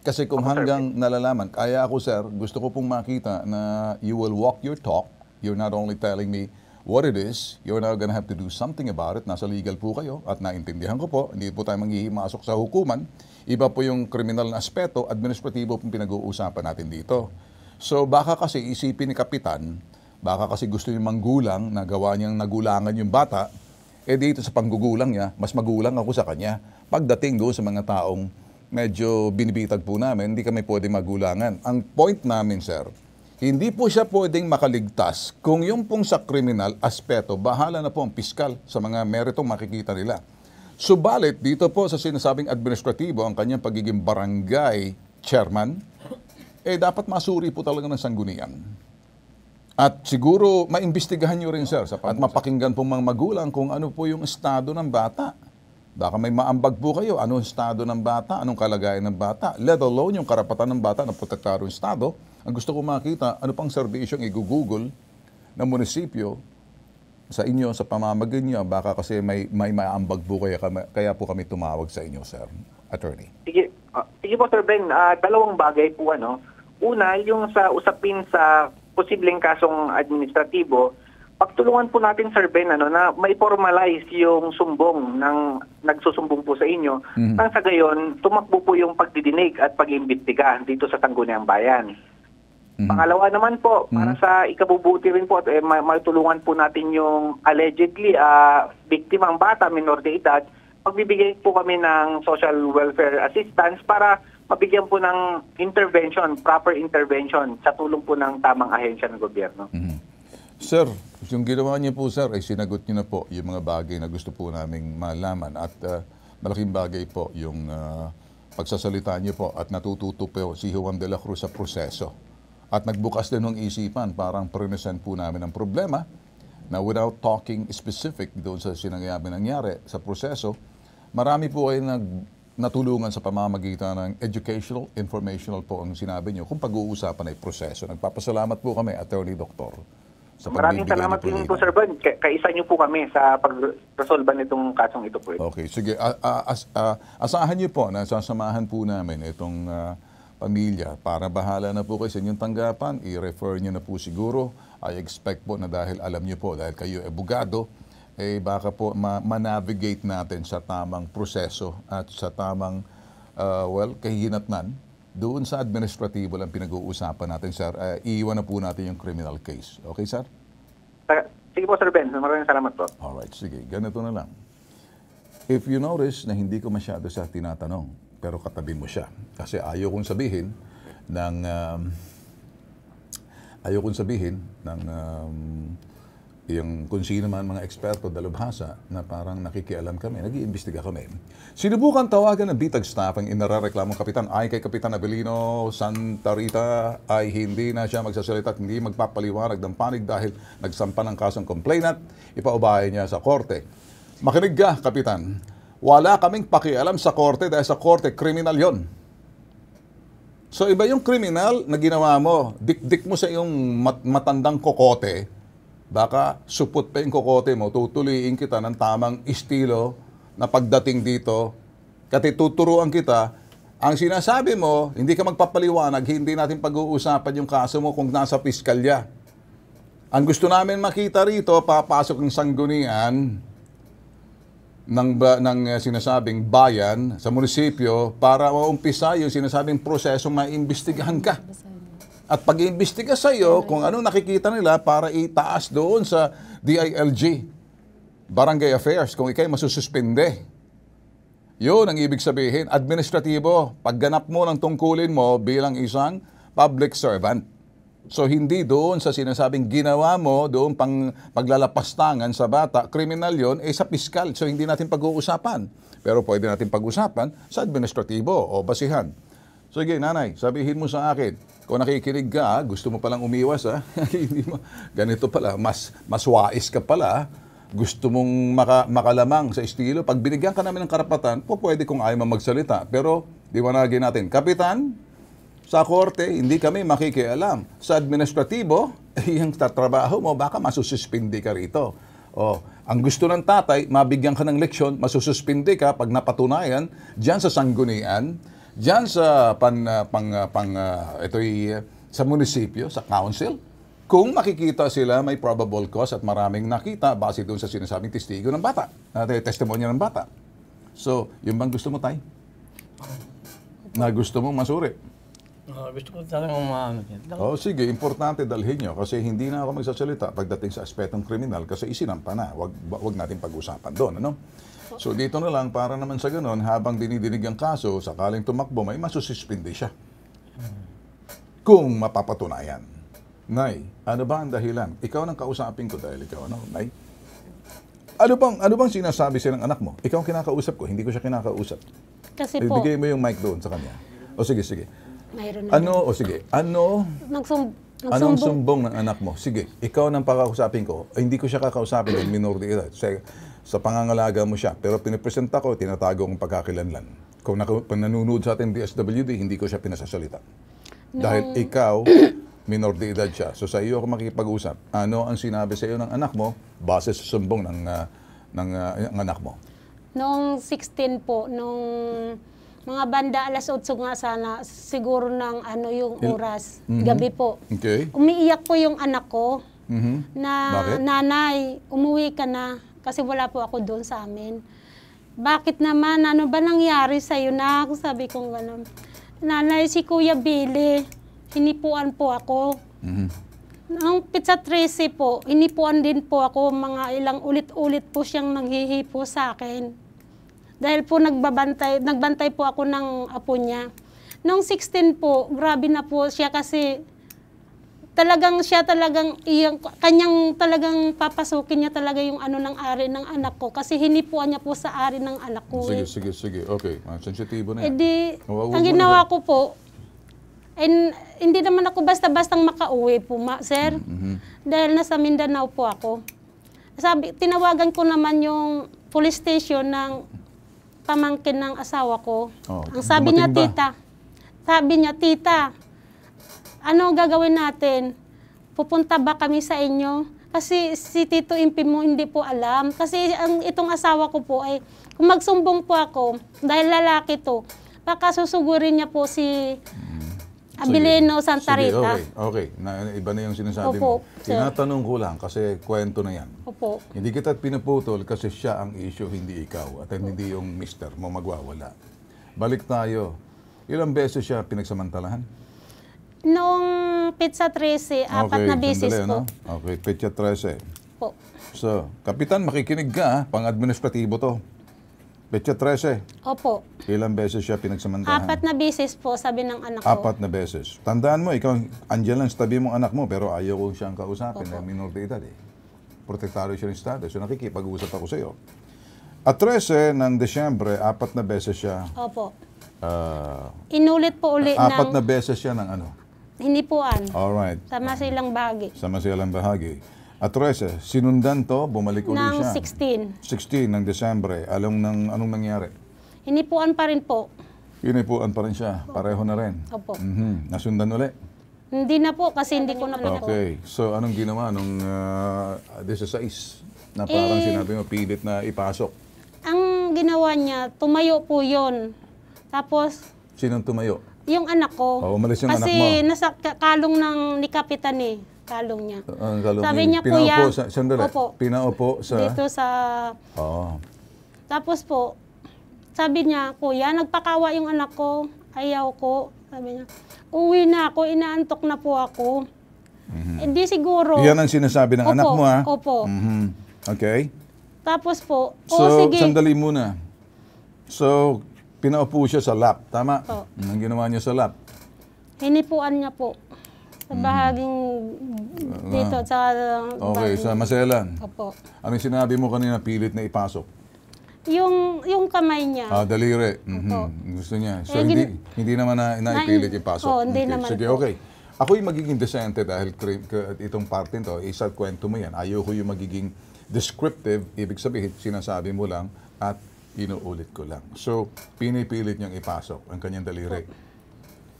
Kasi kung ako, hanggang sir. nalalaman, kaya ako sir, gusto ko pong makita na you will walk your talk. You're not only telling me what it is, you're now gonna have to do something about it. Nasa legal po kayo at naintindihan ko po, hindi po tayo manghihimasok sa hukuman. Iba po yung criminal na aspeto, administratibo pong pinag-uusapan natin dito. So baka kasi isipin ni Kapitan, baka kasi gusto niyang manggulang na gawa niyang nagulangan yung bata, eh dito sa panggugulang niya, mas magulang ako sa kanya. Pagdating doon sa mga taong medyo binibitag po namin, hindi kami pwedeng magulangan. Ang point namin, sir, hindi po siya pwedeng makaligtas kung yung pong sa kriminal aspeto, bahala na po ang piskal sa mga meritong makikita nila. Subalit, dito po sa sinasabing administratibo, ang kanyang pagiging barangay chairman, eh dapat masuri po talaga ng sanggunian. At siguro maimbestigahan nyo rin sir sa at mapakinggan pong mga magulang kung ano po yung estado ng bata. Baka may maambag po kayo, anong estado ng bata, anong kalagayan ng bata, let alone yung karapatan ng bata na protektado ng estado. Ang gusto ko makita, ano pang serbisyong igugugol ng munisipyo sa inyo, sa pamamagitan niyo, baka kasi may, may maambag po kayo, kaya po kami tumawag sa inyo, sir. Attorney. Sige, uh, sige po, Sir Ben, uh, ah, dalawang bagay po. Ano. Una, yung sa usapin sa posibleng kasong administratibo, pagtulungan po natin Sir Ben ano, na mai-formalize yung sumbong ng nagsusumbong po sa inyo. Mm-hmm. Nang sa gayon, tumakbo po yung pagdidinig at pag-imbestiga dito sa Tangguniang Bayan. Mm-hmm. Pangalawa naman po, mhm. para mm-hmm. sa ikabubuti rin po at eh, matulungan po natin yung allegedly uh, biktimang bata, minor de edad, magbibigay po kami ng social welfare assistance para mabigyan po ng intervention, proper intervention sa tulong po ng tamang ahensya ng gobyerno. Mm-hmm. Sir, yung ginawa niyo po sir ay sinagot niyo na po yung mga bagay na gusto po naming malaman at uh, malaking bagay po yung uh, pagsasalita niyo po at natututo po si Juan de la Cruz sa proseso. At nagbukas din ng isipan, parang prenesan po namin ang problema na without talking specific doon sa sinangyayabing nangyari sa proseso, marami po ay nag natulungan sa pamamagitan ng educational, informational po ang sinabi niyo kung pag-uusapan ay proseso. Nagpapasalamat po kami, Attorney Doctor. Sa Maraming salamat din po, Sir Van. Kaisa niyo po kami sa pag-resolve nitong kasong ito po. Okay, sige. as- asahan niyo po na sasamahan po namin itong uh, pamilya para bahala na po kayo sa inyong tanggapan. I-refer niyo na po siguro. I expect po na dahil alam niyo po, dahil kayo ebugado, eh baka po ma- ma-navigate natin sa tamang proseso at sa tamang uh, well kahihinatnan doon sa administratibo lang pinag-uusapan natin sir uh, iiwan na po natin yung criminal case okay sir ah, Sige po sir Ben maraming salamat po All right sige ganito na lang If you notice na hindi ko masyado sa tinatanong pero katabi mo siya kasi ayaw kong sabihin ng um, ayaw kong sabihin ng um, yung kung sino man mga eksperto dalubhasa na parang nakikialam kami, nag-iimbestiga kami. Sinubukan tawagan ng bitag staff ang inarareklamong kapitan ay kay Kapitan Abelino Santa Rita ay hindi na siya magsasalita at hindi magpapaliwanag ng panig dahil nagsampa ng kasong complainant, ipaubahin niya sa korte. Makinig ka, Kapitan. Wala kaming pakialam sa korte dahil sa korte, kriminal yon. So iba yung kriminal na ginawa mo, dikdik mo sa iyong mat- matandang kokote, Baka supot pa yung kokote mo, tutuloyin kita ng tamang estilo na pagdating dito. Kasi tuturuan kita, ang sinasabi mo, hindi ka magpapaliwanag, hindi natin pag-uusapan yung kaso mo kung nasa piskalya. Ang gusto namin makita rito, papasok ng sanggunian ng, ng eh, sinasabing bayan sa munisipyo para maumpisa yung sinasabing proseso maimbestigahan ka at pag-iimbestiga sa iyo kung ano nakikita nila para itaas doon sa DILG, Barangay Affairs, kung ikay masususpende. Yun ang ibig sabihin, administratibo, pagganap mo ng tungkulin mo bilang isang public servant. So hindi doon sa sinasabing ginawa mo, doon pang paglalapastangan sa bata, kriminal yon eh sa piskal. So hindi natin pag-uusapan. Pero pwede natin pag-usapan sa administratibo o basihan. Sige, nanay, sabihin mo sa akin, kung nakikinig ka, gusto mo palang umiwas ha. Ganito pala, mas, mas wais ka pala. Gusto mong maka, makalamang sa estilo. Pag binigyan ka namin ng karapatan, po pwede kung ayaw magsalita. Pero diwanagin natin, Kapitan, sa korte, hindi kami makikialam. Sa administratibo, yung tatrabaho mo, baka masususpindi ka rito. O, oh, ang gusto ng tatay, mabigyan ka ng leksyon, masususpindi ka pag napatunayan, diyan sa sanggunian, Diyan sa pan, uh, pang, uh, pang uh, ito'y uh, sa munisipyo, sa council, kung makikita sila may probable cause at maraming nakita base doon sa sinasabing testigo ng bata, uh, testimonya ng bata. So, yun bang gusto mo, Tay? Na gusto mo masuri? Uh, gusto ko talagang umaamit yan. Oh, sige, importante dalhin nyo kasi hindi na ako magsasalita pagdating sa aspetong kriminal kasi isinampa na. Wag, wag natin pag-usapan doon. Ano? So dito na lang, para naman sa ganun, habang dinidinig ang kaso, sakaling tumakbo, may masusispindi siya. Kung mapapatunayan. Nay, ano ba ang dahilan? Ikaw nang kausapin ko dahil ikaw, ano, Nay? Ano bang, ano bang sinasabi silang anak mo? Ikaw ang kinakausap ko, hindi ko siya kinakausap. Kasi eh, po, Ibigay mo yung mic doon sa kanya. O sige, sige. mayroon na. Ano, o sige, ano, Nagsum- anong nagsumbong. sumbong ng anak mo? Sige, ikaw nang pakakusapin ko. Ay, hindi ko siya kakausapin ng minor de edad. Sige, sa pangangalaga mo siya. Pero pinipresenta ko, tinatago ang pagkakilanlan. Kung, naku- pag nanonood sa ating DSWD, hindi ko siya pinasasalita. No. Dahil ikaw, minor de edad siya. So sa iyo ako makikipag-usap. Ano ang sinabi sa iyo ng anak mo base sa sumbong ng, uh, ng uh, ah, ang anak mo? Noong 16 po, nung mga banda alas 8 nga sana, siguro ng ano yung oras, mm-hmm. gabi po. Okay. Umiiyak po yung anak ko mm-hmm. na Bakit? nanay, umuwi ka na. Kasi wala po ako doon sa amin. Bakit naman? Ano ba nangyari sa'yo, nak? Sabi kong gano'n. Nanay, si Kuya Billy, hinipuan po ako. Mm-hmm. Ang pizza 13 po, inipuan din po ako mga ilang ulit-ulit po siyang naghihipo sa akin. Dahil po nagbabantay, nagbantay po ako ng apo niya. Noong 16 po, grabe na po siya kasi talagang siya talagang iyang kanyang talagang papasukin niya talaga yung ano ng ari ng anak ko kasi hinipuan niya po sa ari ng anak ko. Sige, eh. sige, sige. Okay. Ah, sensitibo na yan. Edi, eh Mawawag ang ginawa ko po, and, hindi naman ako basta-bastang makauwi po, ma, sir. Mm, mm-hmm. Dahil nasa Mindanao po ako. Sabi, tinawagan ko naman yung police station ng pamangkin ng asawa ko. Oh, ang sabi niya, ba? tita. Sabi niya, tita, ano gagawin natin? Pupunta ba kami sa inyo? Kasi si Tito Impi mo hindi po alam. Kasi ang itong asawa ko po ay, kung magsumbong po ako, dahil lalaki to, baka susugurin niya po si mm. Abilino sige, Santa Rita. Sige, okay, okay. Na, iba na yung sinasabi Opo, mo. Tinatanong ko lang kasi kwento na yan. Opo. Hindi kita pinaputol kasi siya ang issue, hindi ikaw. At hindi yung mister mo magwawala. Balik tayo. Ilang beses siya pinagsamantalahan? Noong Pizza 13, apat na beses sandali, po. Okay, Pizza 13. Po. So, Kapitan, makikinig ka, pang-administratibo to. Pizza 13. Opo. Ilang beses siya pinagsamantahan? Apat na beses po, sabi ng anak ko. Apat na beses. Tandaan mo, ikaw, andyan lang sa tabi mong anak mo, pero ayaw ko siyang kausapin, Opo. na eh, minor de edad eh. Protektado siya ng estado. So, nakikipag-uusap ako sa iyo. At 13 ng Desyembre, apat na beses siya. Opo. Uh, Inulit po uli apat ng... Apat na beses siya ng ano? hinipuan. right. Sa masilang bahagi. Sa masilang bahagi. At Teresa, sinundan to, bumalik ulit siya. Ng 16. 16 ng Desyembre. Anong, nang, anong nangyari? Hinipuan pa rin po. Hinipuan pa rin siya. Pareho na rin. Opo. Mm-hmm. Nasundan ulit. Hindi na po kasi hindi ko na po. Okay. So anong ginawa nung uh, ah, 16 na parang eh, sinabi mo pilit na ipasok? Ang ginawa niya, tumayo po 'yon. Tapos Sinong tumayo? Yung anak ko. Oh, umalis yung kasi anak mo. nasa kalong ng ni Kapitan eh. Kalong niya. Ah, ang kalong Sabi niya, kuya. Sa, sandali, opo. Pinaupo sa... Dito sa... Oh. Tapos po, sabi niya, kuya, nagpakawa yung anak ko. Ayaw ko. Sabi niya, uwi na ako. Inaantok na po ako. Mm-hmm. Hindi eh, siguro. Yan ang sinasabi ng opo, anak mo, ha? Opo. Mm-hmm. Okay. Tapos po, oh, so, sige. sandali muna. So, pinaupo siya sa lap. Tama? Po. Ang ginawa niya sa lap. Hinipuan niya po. Sa hmm. bahaging dito, sa... Okay, sa maselan. Opo. Anong sinabi mo kanina, pilit na ipasok? Yung, yung kamay niya. Ah, daliri. Mhm. Opo. Gusto niya. So, Eh, hindi, gin- hindi naman na inaipilit yung pasok. Oo, hindi naman Sige, po. okay. Ako'y magiging decente dahil itong parte nito, isa eh, kwento mo yan. Ayoko yung magiging descriptive, ibig sabihin, sinasabi mo lang at inuulit ko lang. So, pinipilit niyang ipasok ang kanyang daliri.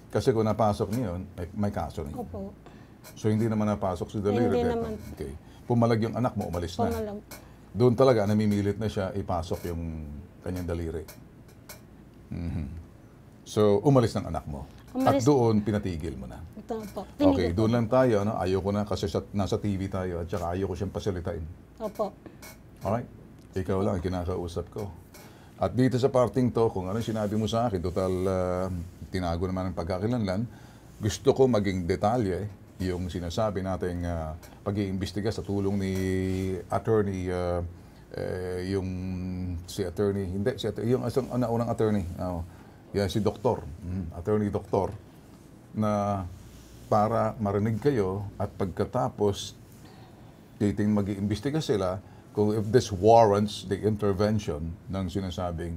Kasi kung napasok niyo yun, eh, may kaso niyo. Opo. So, hindi naman napasok si eh, daliri. Hindi naman. Okay. Pumalag yung anak mo, umalis Pumalag. na. Pumalag. Doon talaga, namimilit na siya ipasok yung kanyang daliri. Mm-hmm. So, umalis ng anak mo. Umalis. At doon, pinatigil mo na. Ito po. Pinigil okay, doon lang tayo. Ano? Ayoko na kasi sa, nasa TV tayo at saka ayoko siyang pasalitain. Opo. Alright. Ikaw lang, kinakausap ko. At dito sa parting to, kung ano sinabi mo sa akin, total uh, tinago naman ang pagkakilanlan, gusto ko maging detalye yung sinasabi nating uh, pag-iimbestiga sa tulong ni attorney uh, uh, yung si attorney hindi si attorney, yung asang una unang attorney oh, yeah, si doktor mm, attorney doktor na para marinig kayo at pagkatapos dating mag-iimbestiga sila kung if this warrants the intervention ng sinasabing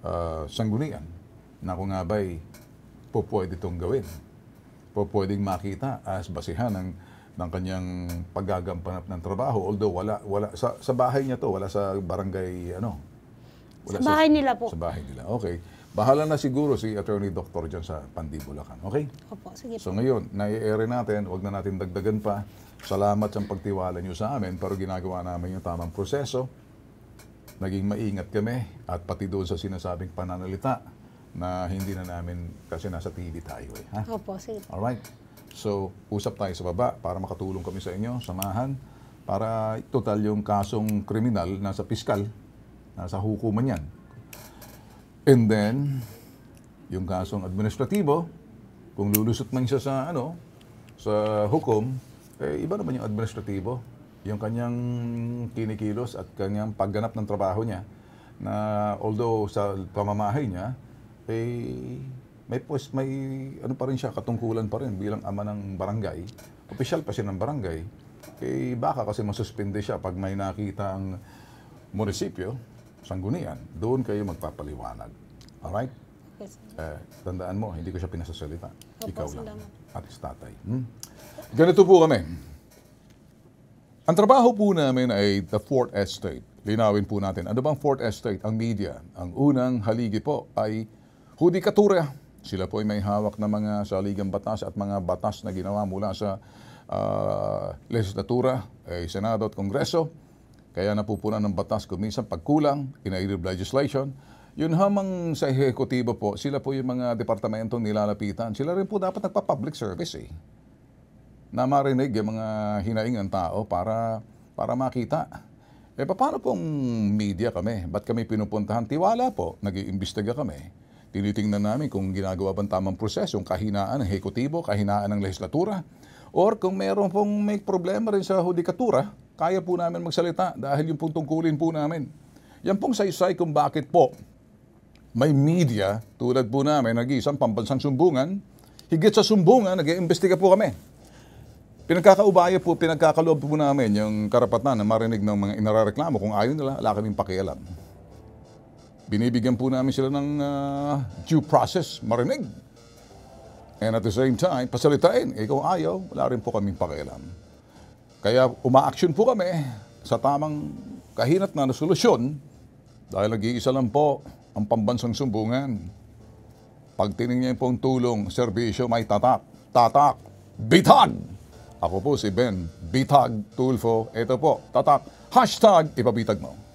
uh, sanggunian na kung nga ba'y po pwede itong gawin. Po pwedeng makita as basihan ng, ng kanyang paggagampanap ng trabaho. Although wala, wala sa, sa bahay niya to, wala sa barangay, ano? Wala sa bahay sa, nila po. Sa bahay nila, okay. Bahala na siguro si Attorney Doctor dyan sa Pandibulacan, okay? Opo, sige. po. So ngayon, nai-air natin, wag na natin dagdagan pa. Salamat sa pagtiwala niyo sa amin pero ginagawa namin yung tamang proseso. Naging maingat kami at pati doon sa sinasabing pananalita na hindi na namin kasi nasa TV tayo eh. Ha? Opo, sige. Alright. So, usap tayo sa baba para makatulong kami sa inyo, samahan, para total yung kasong kriminal nasa piskal, nasa hukuman yan. And then, yung kasong administratibo, kung lulusot man siya sa ano, sa hukom, eh, iba naman yung administratibo. Yung kanyang kinikilos at kanyang pagganap ng trabaho niya na although sa pamamahay niya, eh, may post, may ano pa rin siya, katungkulan pa rin bilang ama ng barangay. official pa siya ng barangay. Eh, baka kasi masuspende siya pag may nakita ang munisipyo, sanggunian, doon kayo magpapaliwanag. Alright? Yes. Eh, tandaan mo, hindi ko siya pinasasalita. Opo, Ikaw lang. Salamat. At tatay. Hmm? Ganito po kami. Ang trabaho po namin ay the fourth estate. Linawin po natin. Ano bang fourth estate? Ang media. Ang unang haligi po ay hudikatura. Sila po ay may hawak ng mga saligang batas at mga batas na ginawa mula sa uh, legislatura, eh, Senado at Kongreso. Kaya napupunan ng batas kung minsan pagkulang, inaidib legislation. Yun hamang sa ehekutibo po, sila po yung mga departamentong nilalapitan. Sila rin po dapat nagpa-public service eh. Na marinig yung mga hinaing ng tao para, para makita. Eh paano pong media kami? Ba't kami pinupuntahan? Tiwala po, nag-iimbestiga kami. Tinitingnan namin kung ginagawa bang tamang proseso, yung kahinaan ng ehekutibo, kahinaan ng legislatura. Or kung meron pong may problema rin sa hudikatura, kaya po namin magsalita dahil yung pong tungkulin po namin. Yan pong saysay kung bakit po may media tulad po namin, nag-iisang pambansang sumbungan. Higit sa sumbungan, nag-iimbestiga po kami. Pinagkakaubaya po, pinagkakaloob po namin yung karapatan na marinig ng mga inarareklamo. Kung ayaw nila, wala kaming pakialam. Binibigyan po namin sila ng uh, due process, marinig. And at the same time, pasalitain. Ikaw eh, ayaw, wala rin po kaming pakialam. Kaya umaaksyon po kami sa tamang kahinat na solusyon dahil nag-iisa lang po ang pambansang sumbungan. Pag tinignan niyo pong tulong, serbisyo, may tatak, tatak, bitag! Ako po si Ben, bitag, tulfo, ito po, tatak, hashtag, ipabitag mo.